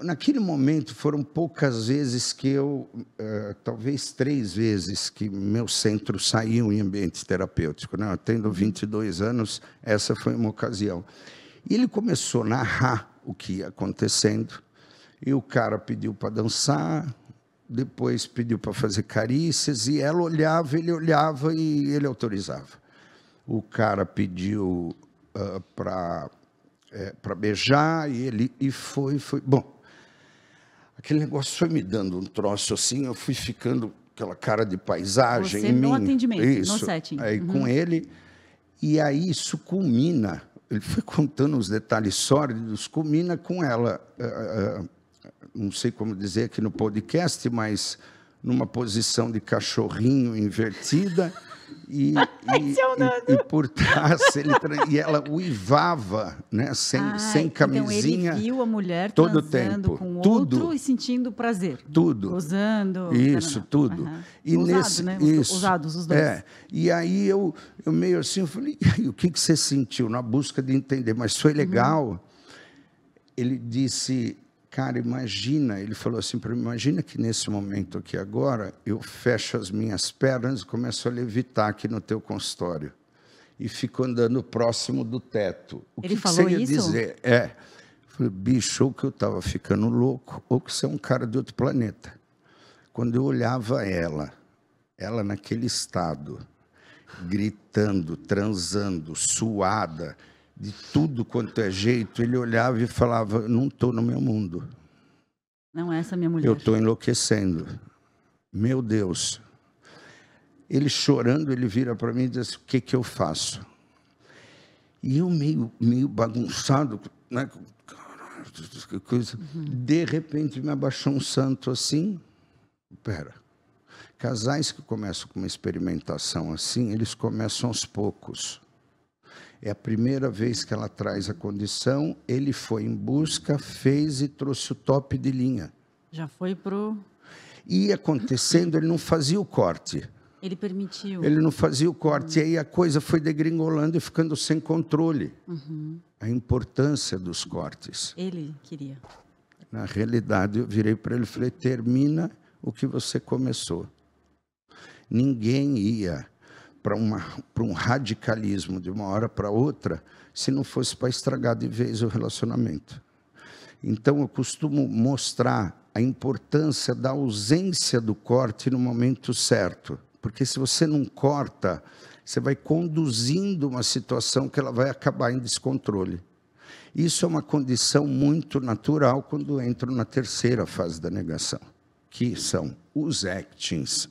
Naquele momento foram poucas vezes que eu, uh, talvez três vezes, que meu centro saiu em ambiente terapêutico. Né? Tendo 22 uhum. anos, essa foi uma ocasião. E ele começou a narrar o que ia acontecendo. E o cara pediu para dançar, depois pediu para fazer carícias, e ela olhava, ele olhava e ele autorizava. O cara pediu uh, ah, para é, para beijar, e ele e foi, foi. Bom, aquele negócio foi me dando um troço assim, eu fui ficando aquela cara de paisagem Você em mim. atendimento, isso. no setting. Aí uhum. com ele, e aí isso culmina, ele foi contando os detalhes sórdidos, culmina com ela, uh, uh, não sei como dizer aqui no podcast, mas numa posição de cachorrinho invertida, e, e, e, por trás ele e ela uivava, né, sem, ah, sem camisinha. Então ele viu a mulher todo tempo, com tudo, outro e sentindo prazer. Tudo. Usando. Isso, não, não. tudo. Uhum. E Usado, nesse, né? Isso. Usados os dois. É. E aí eu, eu meio assim, eu falei, o que, que você sentiu? Na busca de entender, mas foi uhum. legal. Uhum. Ele disse, cara, imagina, ele falou assim para mim, imagina que nesse momento aqui agora, eu fecho as minhas pernas e começo a levitar aqui no teu consultório. E fico andando próximo do teto. O ele que falou que você ia isso? dizer? É. Falei, bicho, ou que eu estava ficando louco, ou que você é um cara de outro planeta. Quando eu olhava ela, ela naquele estado, gritando, transando, suada, de tudo quanto é jeito, ele olhava e falava: Não estou no meu mundo. Não é essa minha mulher. Eu estou enlouquecendo. Meu Deus. Ele chorando, ele vira para mim e diz assim, o que, que eu faço? E eu meio, meio bagunçado, né? Que coisa. Uhum. De repente me abaixou um santo assim. Pera. Casais que começam com uma experimentação assim, eles começam aos poucos. É a primeira vez que ela traz a condição. Ele foi em busca, fez e trouxe o top de linha. Já foi pro. E acontecendo, ele não fazia o corte. Ele permitiu. Ele não fazia o corte. Uhum. E aí a coisa foi degringolando e ficando sem controle. Uhum. A importância dos cortes. Ele queria. Na realidade, eu virei para ele e falei: termina o que você começou. Ninguém ia para um radicalismo de uma hora para outra, se não fosse para estragar de vez o relacionamento. Então, eu costumo mostrar a importância da ausência do corte no momento certo, porque se você não corta, você vai conduzindo uma situação que ela vai acabar em descontrole. Isso é uma condição muito natural quando entro na terceira fase da negação, que são os actings.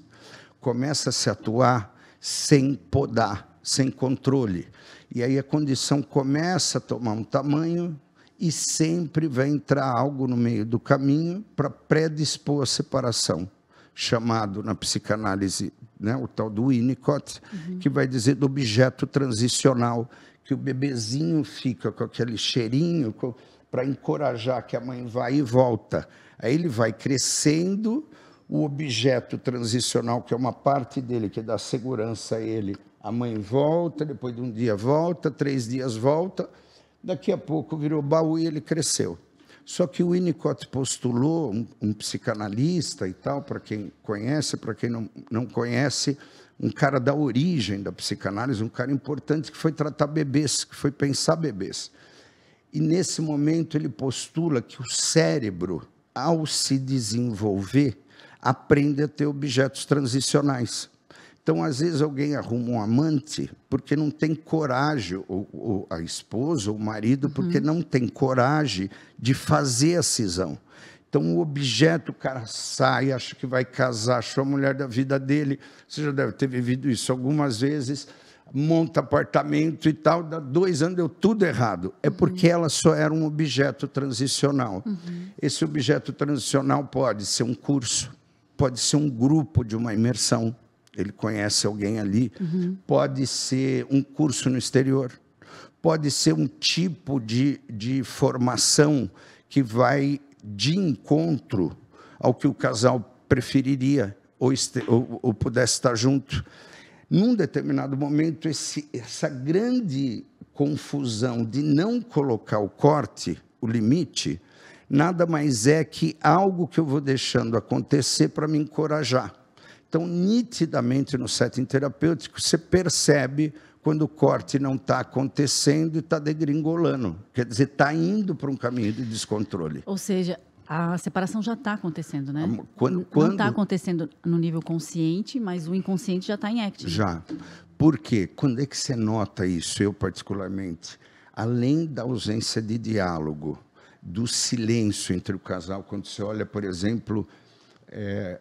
Começa a se atuar sem podar, sem controle. E aí a condição começa a tomar um tamanho e sempre vai entrar algo no meio do caminho para predispor a separação, chamado na psicanálise né, o tal do Winnicott, uhum. que vai dizer do objeto transicional, que o bebezinho fica com aquele cheirinho para encorajar que a mãe vai e volta. Aí ele vai crescendo o objeto transicional, que é uma parte dele, que dá segurança a ele. A mãe volta, depois de um dia volta, três dias volta, daqui a pouco virou baú e ele cresceu. Só que o Winnicott postulou, um, um psicanalista e tal, para quem conhece, para quem não, não conhece, um cara da origem da psicanálise, um cara importante que foi tratar bebês, que foi pensar bebês. E nesse momento ele postula que o cérebro, ao se desenvolver, aprende a ter objetos transicionais. Então, às vezes, alguém arruma um amante porque não tem coragem, ou, ou a esposa ou o marido, porque uhum. não tem coragem de fazer a cisão. Então, o objeto, o cara sai, acha que vai casar, achou a mulher da vida dele. Você já deve ter vivido isso algumas vezes. Monta apartamento e tal, dá dois anos, deu tudo errado. É uhum. porque uhum. ela só era um objeto transicional. Uhum. Esse objeto transicional pode ser um curso, pode ser um grupo de uma imersão, ele conhece alguém ali, uhum. pode ser um curso no exterior, pode ser um tipo de, de formação que vai de encontro ao que o casal preferiria ou, este, ou, ou pudesse estar junto. Num determinado momento, esse, essa grande confusão de não colocar o corte, o limite, nada mais é que algo que eu vou deixando acontecer para me encorajar. Então, nitidamente no setting terapêutico, você percebe quando o corte não está acontecendo e está degringolando. Quer dizer, está indo para um caminho de descontrole. Ou seja, a separação já está acontecendo, né? Quando, tá quando... Não está acontecendo no nível consciente, mas o inconsciente já está em action. Já. Por quê? Quando é que você nota isso, eu particularmente? Além da ausência de diálogo, do silêncio entre o casal. Quando você olha, por exemplo, é,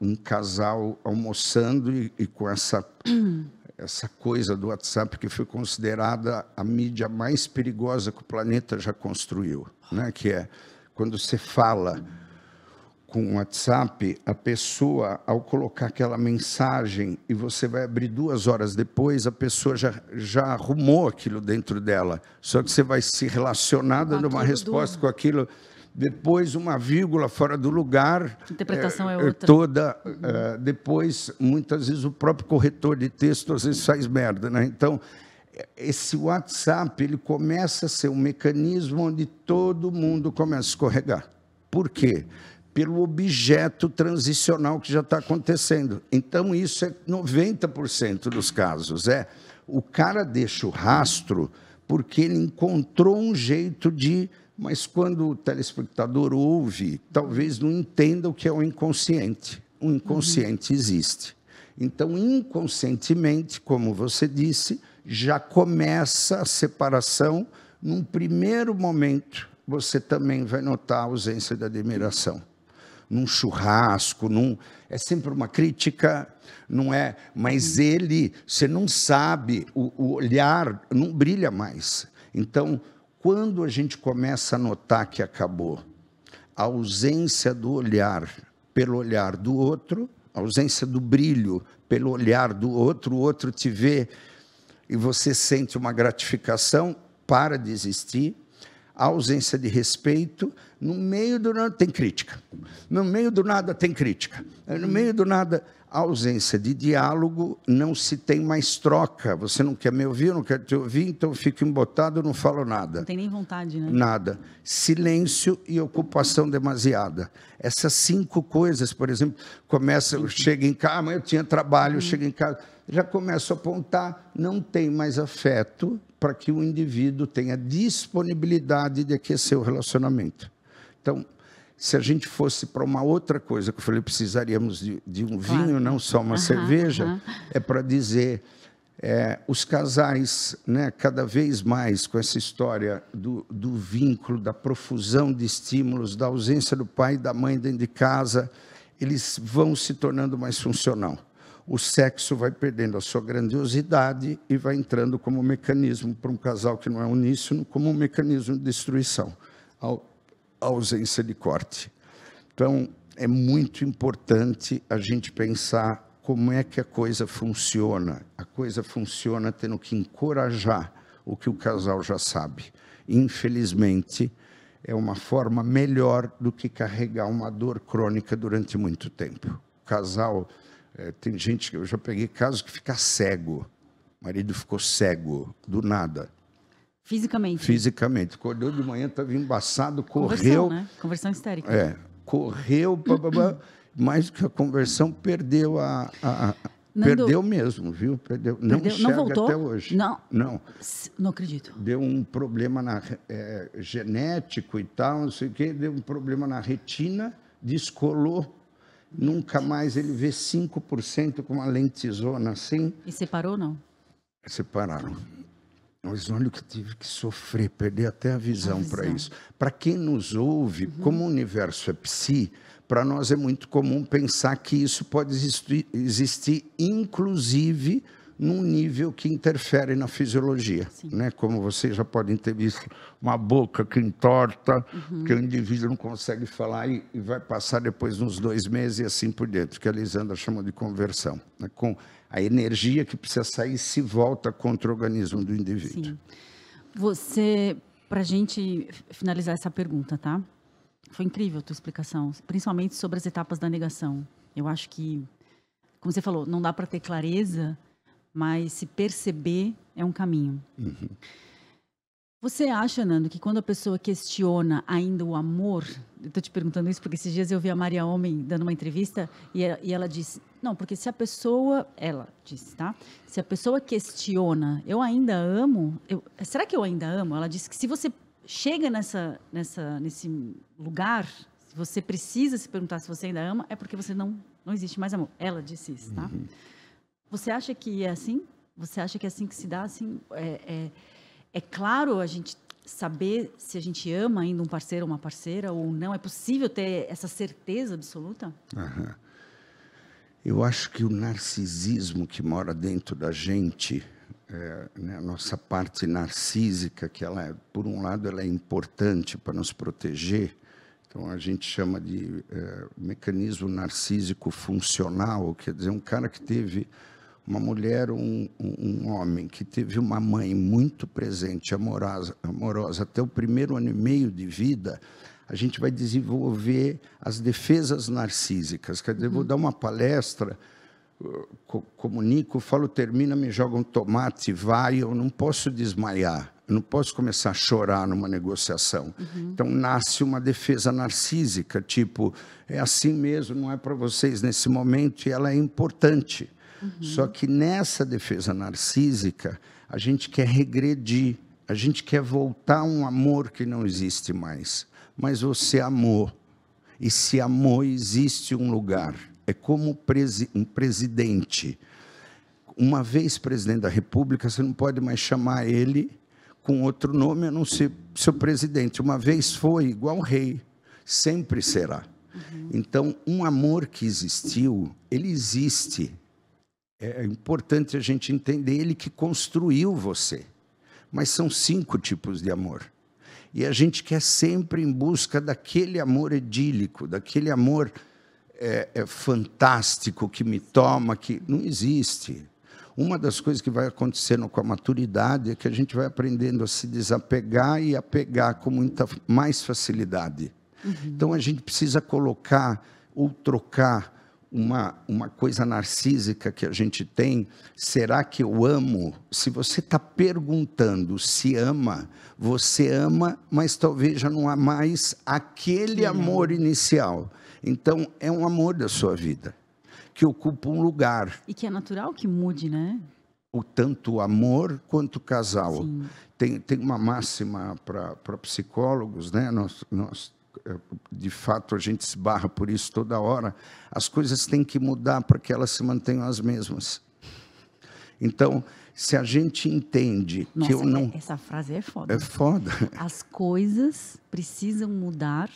um casal almoçando e, e com essa, hum. essa coisa do WhatsApp que foi considerada a mídia mais perigosa que o planeta já construiu, né? que é quando você fala com o WhatsApp, a pessoa, ao colocar aquela mensagem e você vai abrir duas horas depois, a pessoa já, já arrumou aquilo dentro dela. Só que você vai se relacionar dando ah, uma resposta do... com aquilo. Depois, uma vírgula fora do lugar. A interpretação é, é, é outra. Toda, uhum. É, depois, muitas vezes, o próprio corretor de texto às vezes faz merda. Né? Então, esse WhatsApp ele começa a ser um mecanismo onde todo mundo começa a escorregar. Por quê? pelo objeto transicional que já está acontecendo. Então, isso é 90% dos casos. É o cara deixa o rastro porque ele encontrou um jeito de. Mas quando o telespectador ouve, talvez não entenda o que é o inconsciente. O inconsciente uhum. existe. Então, inconscientemente, como você disse, já começa a separação num primeiro momento você também vai notar a ausência da admiração num churrasco, num, é sempre uma crítica, não é? Mas ele, você não sabe, o, o olhar não brilha mais. Então, quando a gente começa a notar que acabou, a ausência do olhar pelo olhar do outro, a ausência do brilho pelo olhar do outro, o outro te vê e você sente uma gratificação, para de existir, a ausência de respeito, no meio do nada tem crítica. No meio do nada tem crítica. No meio do nada, ausência de diálogo, não se tem mais troca. Você não quer me ouvir, eu não quero te ouvir, então eu fico embotado, não falo nada. Não tem nem vontade, né? Nada. Silêncio e ocupação demasiada. Essas cinco coisas, por exemplo, começa, eu chego em casa, amanhã eu tinha trabalho, eu uhum. chego em casa, já começo a apontar, não tem mais afeto para que o indivíduo tenha disponibilidade de aquecer o relacionamento. Então, se a gente fosse para uma outra coisa, que eu falei, precisaríamos de, de um claro. vinho, não só uma uhum, cerveja, uhum. é para dizer é, os casais, né, cada vez mais com essa história do, do, vínculo, da profusão de estímulos, da ausência do pai e da mãe dentro de casa, eles vão se tornando mais funcional. O sexo vai perdendo a sua grandiosidade e vai entrando como mecanismo para um casal que não é uníssono, como um mecanismo de destruição ausência de corte. Então, é muito importante a gente pensar como é que a coisa funciona. A coisa funciona tendo que encorajar o que o casal já sabe. Infelizmente, é uma forma melhor do que carregar uma dor crônica durante muito tempo. O casal, é, tem gente que eu já peguei casos que fica cego. O marido ficou cego do nada. Fisicamente? Fisicamente. Acordou de manhã, estava embaçado, correu. Conversão, né? Conversão histérica. É, correu, mais mas que a conversão perdeu a. a, a Nando, perdeu mesmo, viu? Perdeu. perdeu não chegou não voltou? até hoje. Não. Não. Não acredito. Deu um problema na, é, genético e tal, não sei o quê, deu um problema na retina, descolou. Nunca mais ele vê 5% com uma lentezona assim. E separou, não? Separaram. Mas é olha o que tive que sofrer, perder até a visão, visão. para isso. Para quem nos ouve, uhum. como o universo é psi, para nós é muito comum pensar que isso pode existir, existir inclusive, num nível que interfere na fisiologia, né? Como vocês já podem ter visto, uma boca que entorta, uhum. que o indivíduo não consegue falar e, e vai passar depois uns dois meses e assim por dentro que a Lisandra chamou de conversão, né? com a energia que precisa sair se volta contra o organismo do indivíduo. Sim. Você, para a gente finalizar essa pergunta, tá? Foi incrível a tua explicação, principalmente sobre as etapas da negação. Eu acho que, como você falou, não dá para ter clareza, mas se perceber é um caminho. Uhum. Você acha, Nando, que quando a pessoa questiona ainda o amor, eu estou te perguntando isso porque esses dias eu vi a Maria Homem dando uma entrevista e ela, e ela disse, não, porque se a pessoa, ela disse, tá? Se a pessoa questiona, eu ainda amo, eu, será que eu ainda amo? Ela disse que se você chega nessa, nessa, nesse lugar, se você precisa se perguntar se você ainda ama, é porque você não, não existe mais amor. Ela disse isso, tá? Uhum. Você acha que é assim? Você acha que é assim que se dá? Assim, é, é é claro a gente saber se a gente ama ainda um parceiro ou uma parceira ou não? É possível ter essa certeza absoluta? Aham. Eu acho que o narcisismo que mora dentro da gente, é, né, a nossa parte narcísica, que ela é, por um lado ela é importante para nos proteger, então a gente chama de é, mecanismo narcísico funcional, quer dizer, um cara que teve uma mulher, um, um homem que teve uma mãe muito presente, amorosa, amorosa, até o primeiro ano e meio de vida, a gente vai desenvolver as defesas narcísicas. Quer dizer, eu vou uhum. dar uma palestra, uh, comunico, falo, termina, me jogam tomate, vai, eu não posso desmaiar. não posso começar a chorar numa negociação. Uhum. Então nasce uma defesa narcísica, tipo, é assim mesmo, não é para vocês nesse momento e ela é importante. Uhum. Só que nessa defesa narcísica, a gente quer regredir, a gente quer voltar a um amor que não existe mais. Mas você amou. E se amou, existe um lugar. É como presi um presidente. Uma vez presidente da República, você não pode mais chamar ele com outro nome a não ser seu presidente. Uma vez foi igual rei, sempre será. Uhum. Então, um amor que existiu, ele existe. É, é importante a gente entender ele que construiu você. Mas são cinco tipos de amor. E a gente quer sempre em busca daquele amor edílico, daquele amor é, é fantástico que me toma, que não existe. Uma das coisas que vai acontecendo com a maturidade é que a gente vai aprendendo a se desapegar e apegar com muita mais facilidade. Uhum. Então a gente precisa colocar ou trocar uma, uma coisa narcísica que a gente tem, será que eu amo? Se você está perguntando se ama, você ama, mas talvez já não há mais aquele Sim. amor inicial. Então, é um amor da sua vida, que ocupa um lugar. E que é natural que mude, né? O tanto o amor quanto o casal. Sim. Tem, tem uma máxima para psicólogos, né? Nós, nós de fato a gente se barra por isso toda hora, as coisas têm que mudar para que elas se mantenham as mesmas. Então, se a gente entende Nossa, que eu não. Essa frase é foda. É foda. As coisas precisam mudar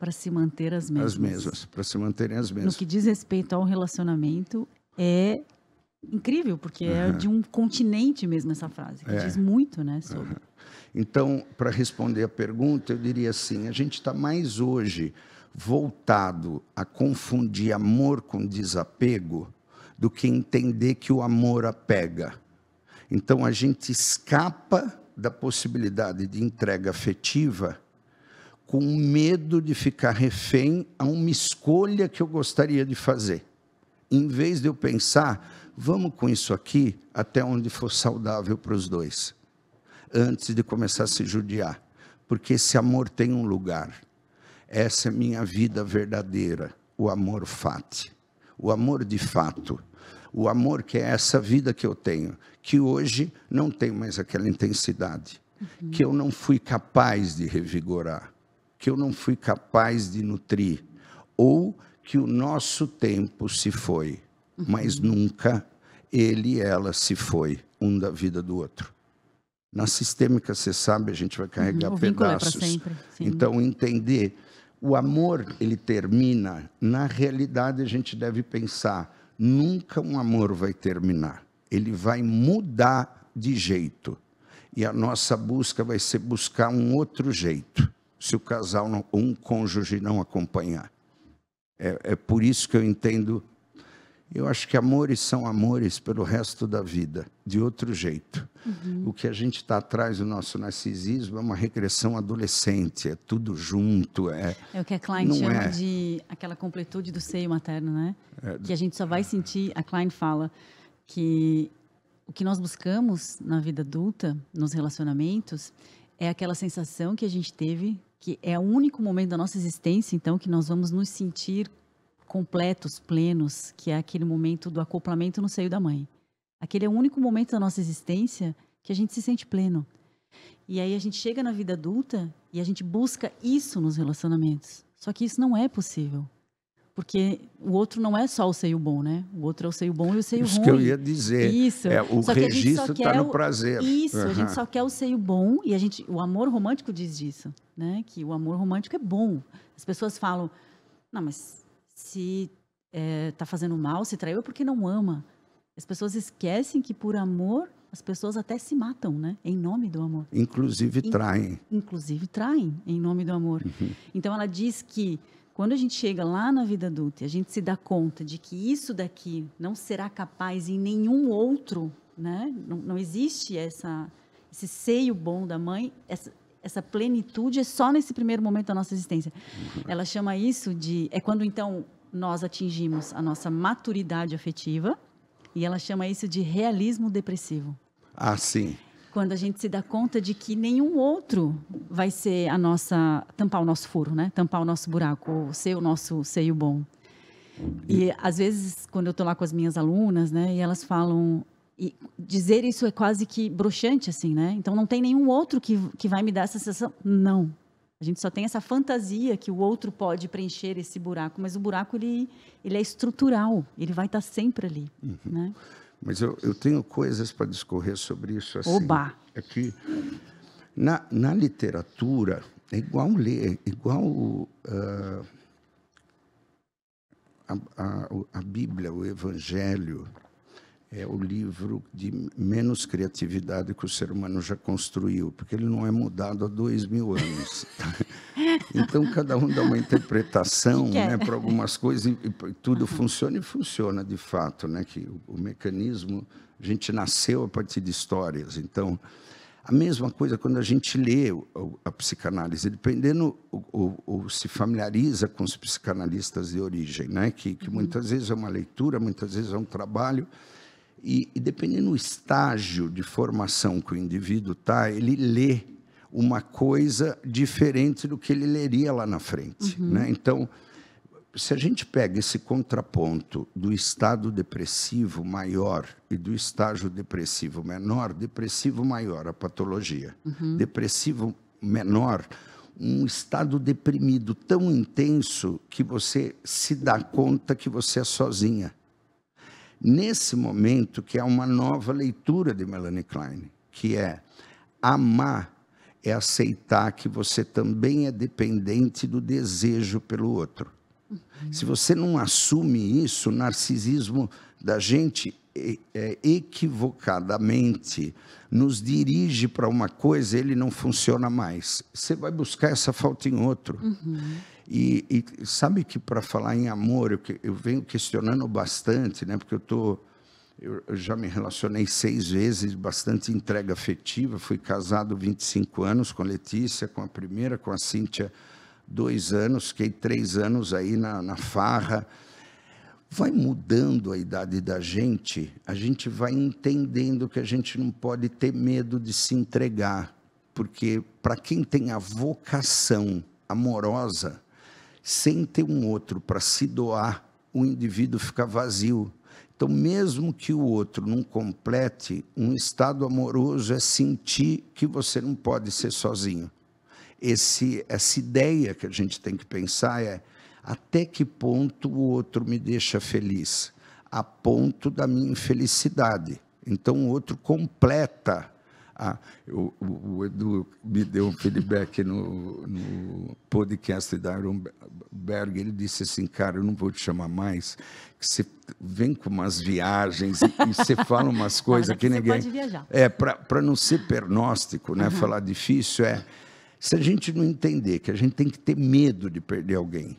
para se manter as mesmas. As mesmas, para se manterem as mesmas. No que diz respeito ao relacionamento, é incrível, porque uhum. é de um continente mesmo essa frase. É. Diz muito, né? Sobre. Uhum. Então, para responder a pergunta, eu diria assim: a gente está mais hoje voltado a confundir amor com desapego do que entender que o amor apega. Então, a gente escapa da possibilidade de entrega afetiva com medo de ficar refém a uma escolha que eu gostaria de fazer. Em vez de eu pensar, vamos com isso aqui até onde for saudável para os dois antes de começar a se judiar, porque esse amor tem um lugar. Essa é minha vida verdadeira, o amor fati, o amor de fato, o amor que é essa vida que eu tenho, que hoje não tem mais aquela intensidade, uhum. que eu não fui capaz de revigorar, que eu não fui capaz de nutrir, ou que o nosso tempo se foi, mas uhum. nunca ele e ela se foi, um da vida do outro. Na sistêmica, você sabe, a gente vai carregar uhum. o é pedaços. Sempre, então, entender. O amor, ele termina. Na realidade, a gente deve pensar: nunca um amor vai terminar. Ele vai mudar de jeito. E a nossa busca vai ser buscar um outro jeito, se o casal, um cônjuge não acompanhar. É, é por isso que eu entendo eu acho que amores são amores pelo resto da vida, de outro jeito. Uhum. O que a gente está atrás do nosso narcisismo é uma regressão adolescente, é tudo junto. É, é o que a Klein Não chama é. de aquela completude do seio materno, né? É. Que a gente só vai sentir. A Klein fala que o que nós buscamos na vida adulta, nos relacionamentos, é aquela sensação que a gente teve que é o único momento da nossa existência, então, que nós vamos nos sentir completos, plenos, que é aquele momento do acoplamento no seio da mãe. Aquele é o único momento da nossa existência que a gente se sente pleno. E aí a gente chega na vida adulta e a gente busca isso nos relacionamentos. Só que isso não é possível. Porque o outro não é só o seio bom, né? O outro é o seio bom e o seio isso ruim. Isso que eu ia dizer. Isso. É, o só registro está no prazer. Isso, uhum. a gente só quer o seio bom e a gente, o amor romântico diz disso, né? Que o amor romântico é bom. As pessoas falam, não, mas se está eh, fazendo mal, se traiu, é porque não ama. As pessoas esquecem que por amor as pessoas até se matam, né? Em nome do amor. Inclusive traem. inclusive traem, em nome do amor. Uhum. Então ela diz que quando a gente chega lá na vida adulta, a gente se dá conta de que isso daqui não será capaz em nenhum outro, né? Não, não existe essa esse seio bom da mãe, essa, essa plenitude é só nesse primeiro momento da nossa existência. Uhum. Ela chama isso de é quando então nós atingimos a nossa maturidade afetiva e ela chama isso de realismo depressivo. Ah, sim. Quando a gente se dá conta de que nenhum outro vai ser a nossa tampar o nosso furo, né? Tampar o nosso buraco, ou ser o nosso seio bom. E às vezes, quando eu estou lá com as minhas alunas, né, e elas falam, e dizer isso é quase que broxante, assim, né? Então não tem nenhum outro que, que vai me dar essa sensação. Não. A gente só tem essa fantasia que o outro pode preencher esse buraco, mas o buraco ele, ele é estrutural, ele vai estar sempre ali, uhum. né? Mas eu, eu tenho coisas para discorrer sobre isso assim. Oba! É que na, na literatura é igual ler, é igual uh, a, a, a Bíblia, o Evangelho é o livro de menos criatividade que o ser humano já construiu, porque ele não é mudado há dois mil anos. então, cada um dá uma interpretação é? né, para algumas coisas e, e tudo uhum. funciona e funciona de fato, né, que o, o mecanismo, a gente nasceu a partir de histórias, então... A mesma coisa quando a gente lê a psicanálise, dependendo ou, ou, ou se familiariza com os psicanalistas de origem, né? que, que uhum. muitas vezes é uma leitura, muitas vezes é um trabalho, e, e dependendo do estágio de formação que o indivíduo está, ele lê uma coisa diferente do que ele leria lá na frente. Uhum. Né? Então, se a gente pega esse contraponto do estado depressivo maior e do estágio depressivo menor, depressivo maior, a patologia, uhum. depressivo menor, um estado deprimido tão intenso que você se dá conta que você é sozinha nesse momento que há uma nova leitura de Melanie Klein, que é amar é aceitar que você também é dependente do desejo pelo outro. Uhum. Se você não assume isso, o narcisismo da gente é, equivocadamente nos dirige para uma coisa, ele não funciona mais. Você vai buscar essa falta em outro. Uhum. E, e sabe que para falar em amor, eu, eu, venho questionando bastante, né? Porque eu tô, eu, já me relacionei seis vezes, bastante entrega afetiva. Fui casado 25 anos com Letícia, com a primeira, com a Cíntia, dois anos. Fiquei três anos aí na, na farra vai mudando a idade da gente, a gente vai entendendo que a gente não pode ter medo de se entregar, porque para quem tem a vocação amorosa, sem ter um outro para se doar, o indivíduo fica vazio. Então, mesmo que o outro não complete, um estado amoroso é sentir que você não pode ser sozinho. Esse, essa ideia que a gente tem que pensar é até que ponto o outro me deixa feliz, a ponto da minha infelicidade. Então, o outro completa ah, o, o, Edu me deu um feedback no, no podcast da Ironberg, ele disse assim, cara, eu não vou te chamar mais, que você vem com umas viagens e, e você fala umas coisas que ninguém... pode viajar. É, para não ser pernóstico, né, uhum. falar difícil, é... Se a gente não entender que a gente tem que ter medo de perder alguém,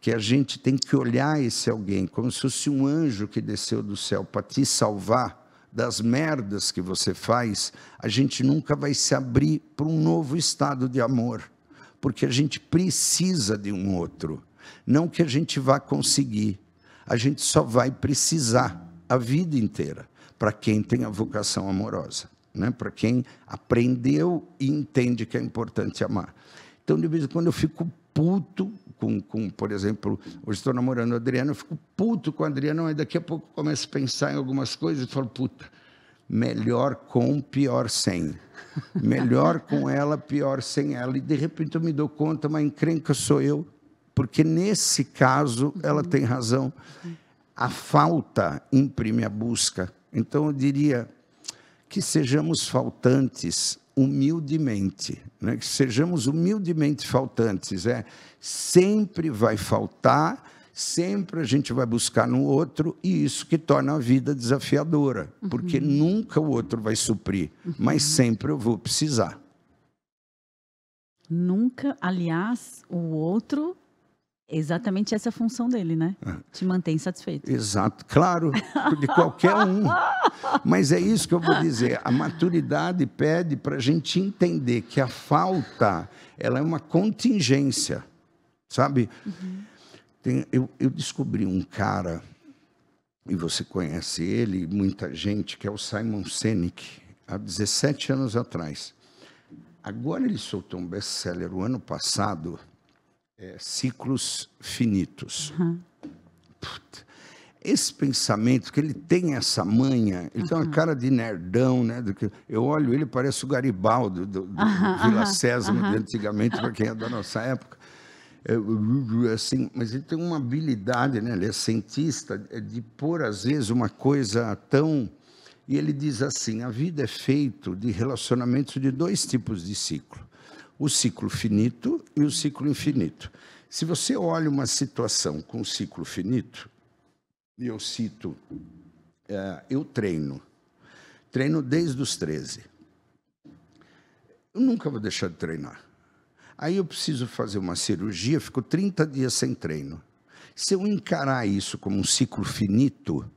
que a gente tem que olhar esse alguém como se fosse um anjo que desceu do céu para te salvar, das merdas que você faz, a gente nunca vai se abrir para um novo estado de amor, porque a gente precisa de um outro. Não que a gente vá conseguir, a gente só vai precisar a vida inteira para quem tem a vocação amorosa, né? para quem aprendeu e entende que é importante amar. Então, de vez em quando eu fico puto com, com, por exemplo, hoje estou namorando a Adriano, eu fico puto com a Adriano, mas daqui a pouco começo a pensar em algumas coisas e falo, puta, melhor com, pior sem. Melhor com ela, pior sem ela. E de repente eu me dou conta, mas encrenca sou eu, porque nesse caso ela uhum. tem razão. A falta imprime a busca. Então eu diria que sejamos faltantes humildemente, né? que sejamos humildemente faltantes. É, sempre vai faltar, sempre a gente vai buscar no outro, e isso que torna a vida desafiadora, uhum. porque nunca o outro vai suprir, uhum. mas sempre eu vou precisar. Nunca, aliás, o outro Exatamente essa é a função dele, né? É. Te mantém satisfeito. Exato, claro, de qualquer um. Mas é isso que eu vou dizer. A maturidade pede para a gente entender que a falta ela é uma contingência, sabe? Uhum. Tem, eu, eu descobri um cara, e você conhece ele, muita gente, que é o Simon Sinek, há 17 anos atrás. Agora ele soltou um best-seller o ano passado é, ciclos finitos. Uhum. esse pensamento, que ele tem essa manha, ele uhum. tem uma cara de nerdão, né? Do que, eu olho ele, parece o Garibaldo do, do, uhum. Vila César, de antigamente, para quem é da nossa época. É, assim, mas ele tem uma habilidade, né? Ele é cientista, é de pôr, às vezes, uma coisa tão... E ele diz assim: a vida é feito de relacionamentos de dois tipos de ciclo o ciclo finito e o ciclo infinito. Se você olha uma situação com um ciclo finito, e eu cito, é, eu treino, treino desde os 13. Eu nunca vou deixar de treinar. Aí eu preciso fazer uma cirurgia, fico 30 dias sem treino. Se eu encarar isso como um ciclo finito,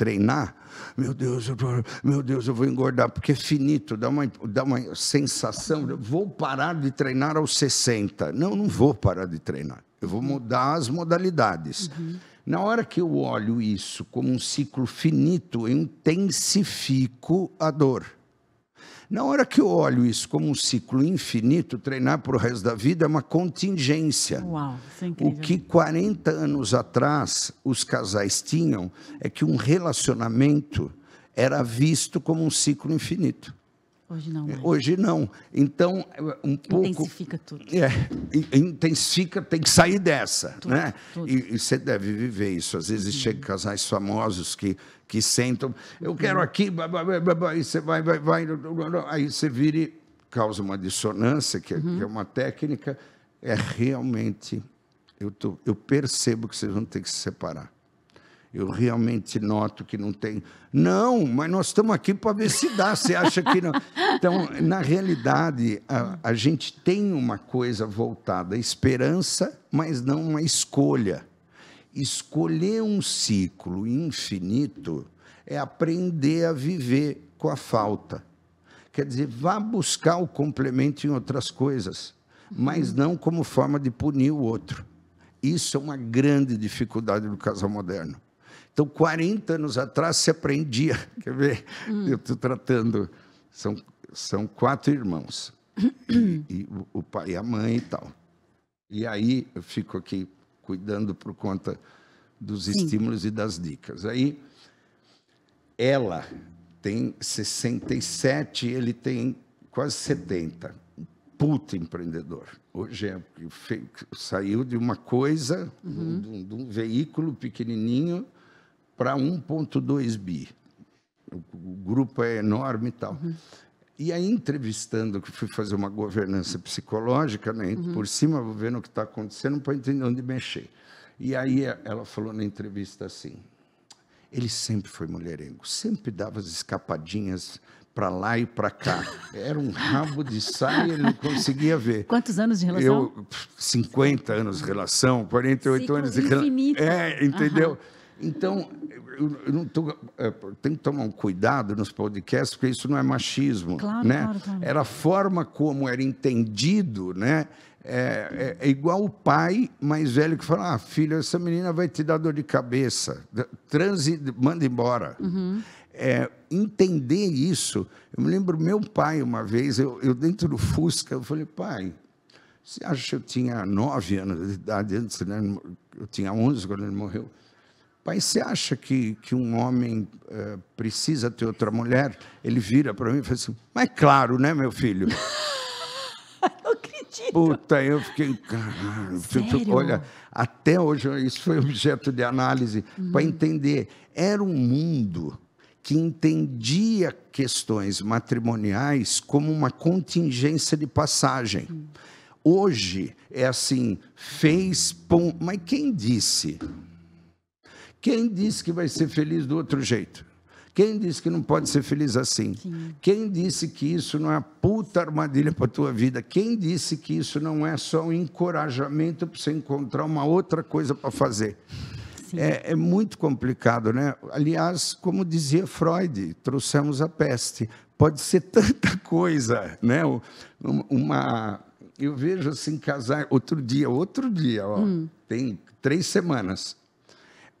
treinar, meu Deus, eu, meu Deus, eu vou engordar, porque é finito, dá uma, dá uma sensação, eu vou parar de treinar aos 60. Não, não vou parar de treinar, eu vou mudar as modalidades. Uhum. Na hora que eu olho isso como um ciclo finito, eu intensifico a dor. Na hora que eu olho isso como um ciclo infinito, treinar para o resto da vida é uma contingência. Uau, isso é incrível. O que 40 anos atrás os casais tinham é que um relacionamento era visto como um ciclo infinito. Hoje não. Mais. É, né? Hoje não. Então, é, um pouco. Intensifica tudo. É, intensifica, tem que sair dessa. Tudo, né? Tudo. E, e, você deve viver isso. Às vezes uhum. chegam casais famosos que, que sentam, eu uhum. quero aqui, blá, blá, blá, blá, e você vai, vai, vai, aí você vira e causa uma dissonância, que, é, uhum. que é uma técnica. É realmente. Eu, tô, eu percebo que vocês vão ter que se separar eu realmente noto que não tem. Não, mas nós estamos aqui para ver se dá. Você acha que não? Então, na realidade, a, a gente tem uma coisa voltada à esperança, mas não uma escolha. Escolher um ciclo infinito é aprender a viver com a falta. Quer dizer, vá buscar o complemento em outras coisas, uhum. mas não como forma de punir o outro. Isso é uma grande dificuldade do casal moderno. Então, 40 anos atrás se aprendia. Quer ver? Hum. Eu estou tratando. São, são quatro irmãos. E, e o, pai e a mãe e tal. E aí eu fico aqui cuidando por conta dos Sim. estímulos e das dicas. Aí ela tem 67, ele tem quase 70. puto puta empreendedor. Hoje é saiu de uma coisa, uhum. de, um, de um veículo pequenininho para 1,2 bi. O, o, grupo é enorme e tal. Uhum. E aí, entrevistando, que fui fazer uma governança psicológica, né, uhum. por cima, vendo o que está acontecendo, para entender onde mexer. E aí é, ela falou na entrevista assim: ele sempre foi mulherengo, sempre dava as escapadinhas para lá e para cá. Era um rabo de saia, ele não conseguia ver. Quantos anos de relação? Eu, 50 anos de relação, 48 Ciclo anos de relação. É, entendeu? Uhum. Então, eu, tô, eu é, tenho que tomar um cuidado nos podcasts, porque isso não é machismo. Claro, né? Claro, claro. Era a forma como era entendido, né? É, é, é, igual o pai mais velho que fala: ah, filho, essa menina vai te dar dor de cabeça, transi, manda embora. Uhum. É, entender isso, eu me lembro meu pai uma vez, eu, eu dentro do Fusca, eu falei: pai, você acha que eu tinha nove anos de idade antes, né? eu tinha onze quando ele morreu? Pai, você acha que, que um homem uh, precisa ter outra mulher? Ele vira para mim e fala assim: Mas é claro, né, meu filho? não acredito. Puta, eu fiquei. olha, até hoje isso foi objeto de análise hum. para entender. Era um mundo que entendia questões matrimoniais como uma contingência de passagem. Hum. Hoje é assim, fez. Pom... Mas quem disse? Quem disse que vai ser feliz do outro jeito? Quem disse que não pode ser feliz assim? Sim. Quem disse que isso não é uma puta armadilha para a tua vida? Quem disse que isso não é só um encorajamento para você encontrar uma outra coisa para fazer? É, é, muito complicado, né? Aliás, como dizia Freud, trouxemos a peste. Pode ser tanta coisa, né? Uma, eu vejo assim casar outro dia, outro dia, ó, hum. tem três semanas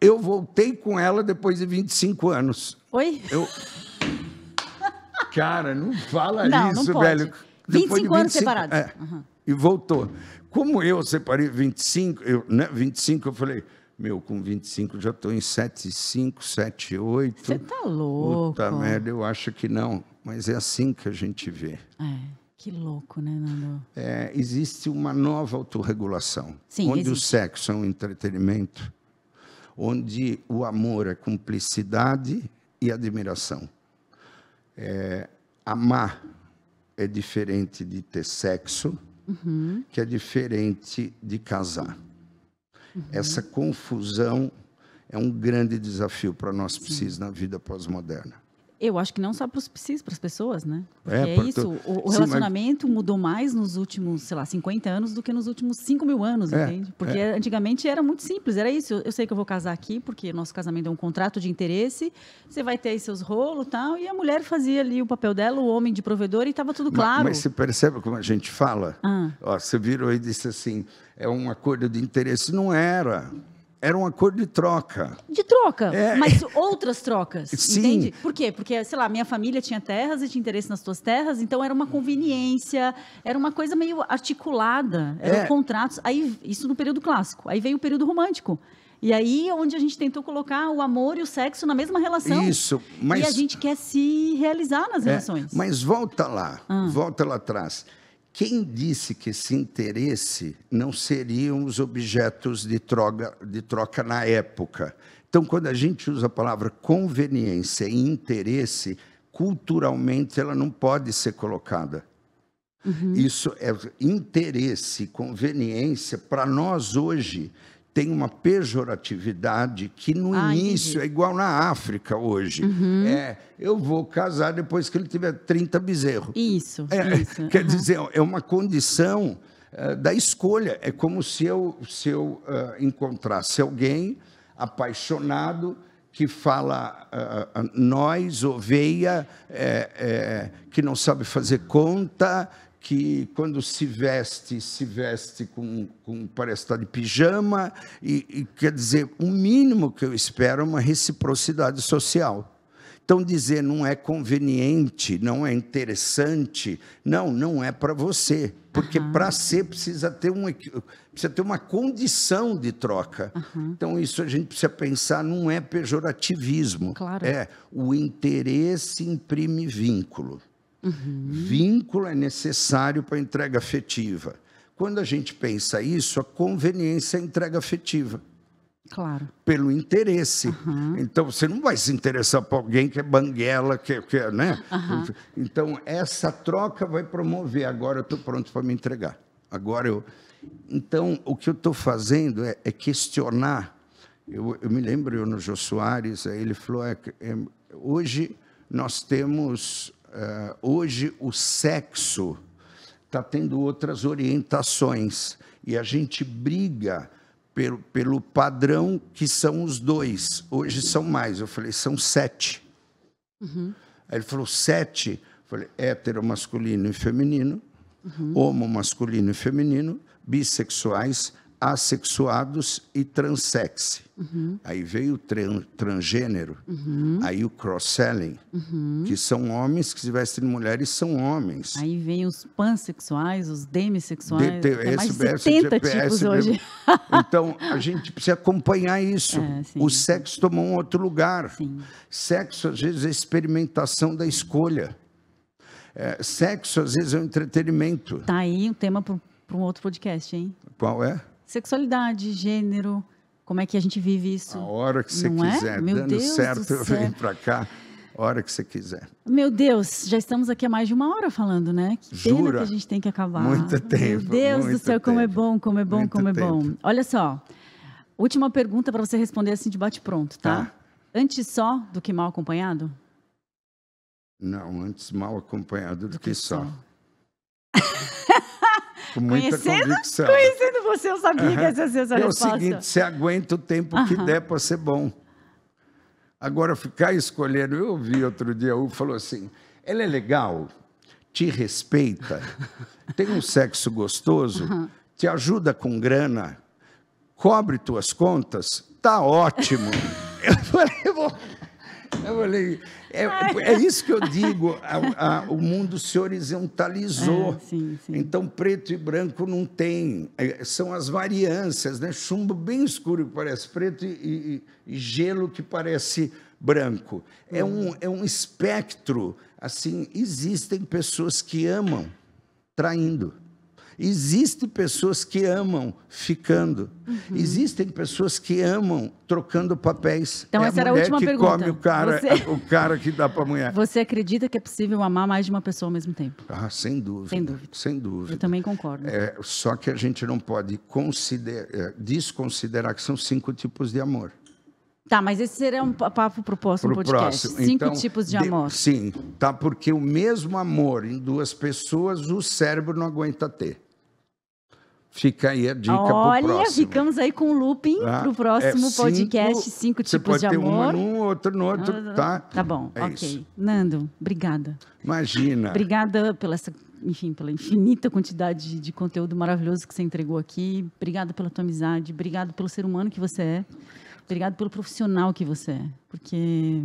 eu voltei com ela depois de 25 anos. Oi? Eu... Cara, não fala não, isso, não velho. Depois 25, de 25 anos separados. É, uhum. E voltou. Como eu separei 25, eu, né, 25, eu falei, meu, com 25 já estou em 75, 78. Você tá louco. Puta merda, eu acho que não. Mas é assim que a gente vê. É. Que louco, né, Nando? É, existe uma nova autorregulação, Sim, onde existe. o sexo é um entretenimento onde o amor é cumplicidade e admiração. É, amar é diferente de ter sexo, uhum. que é diferente de casar. Uhum. Essa confusão é um grande desafio para nós psis na vida pós-moderna. Eu acho que não só para os psis, para as pessoas, né? Porque é, é isso, tu... o, o, relacionamento Sim, mas... mudou mais nos últimos, sei lá, 50 anos do que nos últimos 5 mil anos, é, entende? Porque é. antigamente era muito simples, era isso. Eu, eu, sei que eu vou casar aqui, porque nosso casamento é um contrato de interesse, você vai ter aí seus rolos e tal, e a mulher fazia ali o papel dela, o homem de provedor, e estava tudo claro. Mas, mas, você percebe como a gente fala? Ah. Ó, você virou e disse assim, é um acordo de interesse. Não era. Era um acordo de troca. De troca, é. mas outras trocas, Sim. entende? Por quê? Porque, sei lá, minha família tinha terras e tinha interesse nas tuas terras, então era uma conveniência, era uma coisa meio articulada, eram é. contratos. Aí, isso no período clássico. Aí veio o período romântico. E aí é onde a gente tentou colocar o amor e o sexo na mesma relação. Isso, mas... E a gente quer se realizar nas é, relações. mas volta lá, ah. volta lá atrás. Quem disse que esse interesse não seriam os objetos de troca, de troca na época? Então, quando a gente usa a palavra conveniência e interesse, culturalmente ela não pode ser colocada. Uhum. Isso é interesse, conveniência. Para nós hoje, tem uma pejoratividade que no ah, início entendi. é igual na África hoje. Uhum. É, eu vou casar depois que ele tiver 30 bezerros. Isso. É, isso. Quer uhum. dizer, é uma condição uh, da escolha. É como se eu, se eu uh, encontrasse alguém apaixonado que fala uh, nós, oveia, é, é, que não sabe fazer conta, que quando se veste, se veste com, com parece estar de pijama, e, e quer dizer, o um mínimo que eu espero é uma reciprocidade social. Então, dizer não é conveniente, não é interessante, não, não é para você. Porque uhum. para ser precisa ter, um, precisa ter uma condição de troca. Uhum. Então, isso a gente precisa pensar, não é pejorativismo. Claro. É o interesse imprime vínculo. Uhum. Vínculo é necessário para entrega afetiva. Quando a gente pensa isso, a conveniência é entrega afetiva. Claro. Pelo interesse. Uhum. Então, você não vai se interessar por alguém que é banguela, que, que né? Uhum. Então, essa troca vai promover. Agora eu estou pronto para me entregar. Agora eu. Então, o que eu estou fazendo é, é questionar. Eu, eu, me lembro eu no Jô Soares, ele falou: é, é, hoje nós temos Uh, hoje o sexo está tendo outras orientações e a gente briga pelo, pelo padrão que são os dois. Hoje são mais. Eu falei, são sete. Uhum. Aí ele falou, sete. Eu falei, hétero masculino e feminino, uhum. homo masculino e feminino, bissexuais, assexuados e transexe. Uhum. Aí veio o tran, transgênero, uhum. aí o cross-selling, uhum. que são homens que se vestem de mulheres são homens. Aí vem os pansexuais, os demissexuais, de, tem mais de 70 GPS, tipos hoje. Então, a gente precisa acompanhar isso. É, o sexo tomou um outro lugar. Sim. Sexo, às vezes, é experimentação da escolha. É, sexo, às vezes, é um entretenimento. Tá aí um tema para um outro podcast, hein? Qual é? sexualidade, gênero, como é que a gente vive isso. A hora que você não é? quiser, é? Meu dando Deus certo, eu venho para cá. A hora que você quiser. Meu Deus, já estamos aqui há mais de uma hora falando, né? Que Jura? que a gente tem que acabar. Muito tempo. Meu Deus do céu, tempo. como é bom, como é bom, muito como é tempo. bom. Olha só, última pergunta para você responder assim de bate-pronto, tá? tá? Antes só do que mal acompanhado? Não, antes mal acompanhado do, do que, que, só. só. Com muita conhecendo, convicção. Conhecendo você, eu sabia uhum. que essa ia ser a É o seguinte, você aguenta o tempo uhum. que der para ser bom. Agora, ficar escolhendo... Eu ouvi outro dia, o falou assim, ela é legal, te respeita, tem um sexo gostoso, uhum. te ajuda com grana, cobre tuas contas, tá ótimo. eu falei, vou... Eu falei, é, é isso que eu digo, a, a, o mundo se horizontalizou. É, sim, sim. Então, preto e branco não tem, é, são as variâncias, né? Chumbo bem escuro que parece preto e, e, e gelo que parece branco. É um, uhum. é um espectro, assim, existem pessoas que amam traindo. Existem pessoas que amam ficando. Uhum. Existem pessoas que amam trocando papéis. Então, é essa era a última que pergunta. come o cara, Você... o cara que dá para a mulher. Você acredita que é possível amar mais de uma pessoa ao mesmo tempo? Ah, sem dúvida. Sem dúvida. Sem dúvida. Eu também concordo. É, só que a gente não pode considerar, é, desconsiderar que são cinco tipos de amor. Tá, mas esse será um papo proposto no Pro podcast. Próximo. Cinco então, tipos de amor. De, sim, tá? Porque o mesmo amor em duas pessoas, o cérebro não aguenta ter. Fica aí a dica Olha, próximo. ficamos aí com o looping tá? Ah, para o próximo é, cinco, podcast, cinco tipos de amor. Você pode ter um num, outro no outro, ah, tá? Tá bom, é ok. Isso. Nando, obrigada. Imagina. Obrigada pela essa, enfim, pela infinita quantidade de, de conteúdo maravilhoso que você entregou aqui. Obrigada pela tua amizade, obrigado pelo ser humano que você é. Obrigado pelo profissional que você é, porque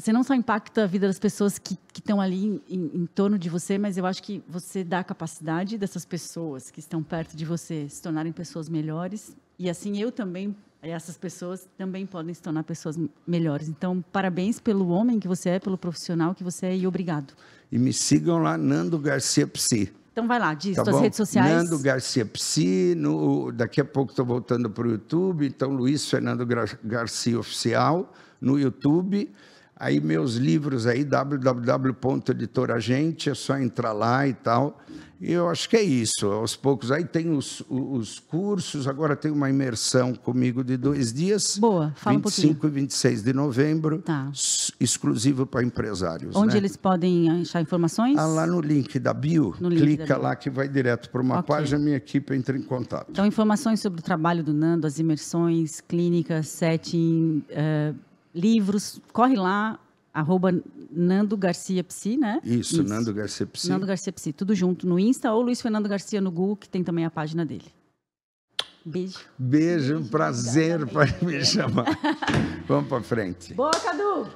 você não só impacta a vida das pessoas que estão ali em, em, torno de você, mas eu acho que você dá a capacidade dessas pessoas que estão perto de você se tornarem pessoas melhores. E assim eu também, essas pessoas também podem se tornar pessoas melhores. Então, parabéns pelo homem que você é, pelo profissional que você é e obrigado. E me sigam lá, Nando Garcia Psi. Então vai lá, diz tá suas bom? redes sociais. Nando Garcia Psi, no, daqui a pouco estou voltando para o YouTube, então Luiz Fernando Garcia Oficial no YouTube. Aí meus livros aí, www.editoragente, é só entrar lá e tal. E eu acho que é isso, aos poucos. Aí tem os, os cursos, agora tem uma imersão comigo de dois dias. Boa, fala 25 um pouquinho. e 26 de novembro, tá. exclusivo para empresários. Onde né? eles podem achar informações? Ah, lá no link da bio, link clica da bio. lá que vai direto para uma okay. página, minha equipe entra em contato. Então, informações sobre o trabalho do Nando, as imersões, clínicas, setting... Uh livros, corre lá, arroba Nando Garcia Psi, né? Isso, Isso, Nando Garcia Psi. Nando Garcia Psi, tudo junto no Insta ou Luiz Fernando Garcia no Google, que tem também a página dele. Beijo. Beijo, Beijo prazer, para me chamar. Vamos para frente. Boa, Cadu!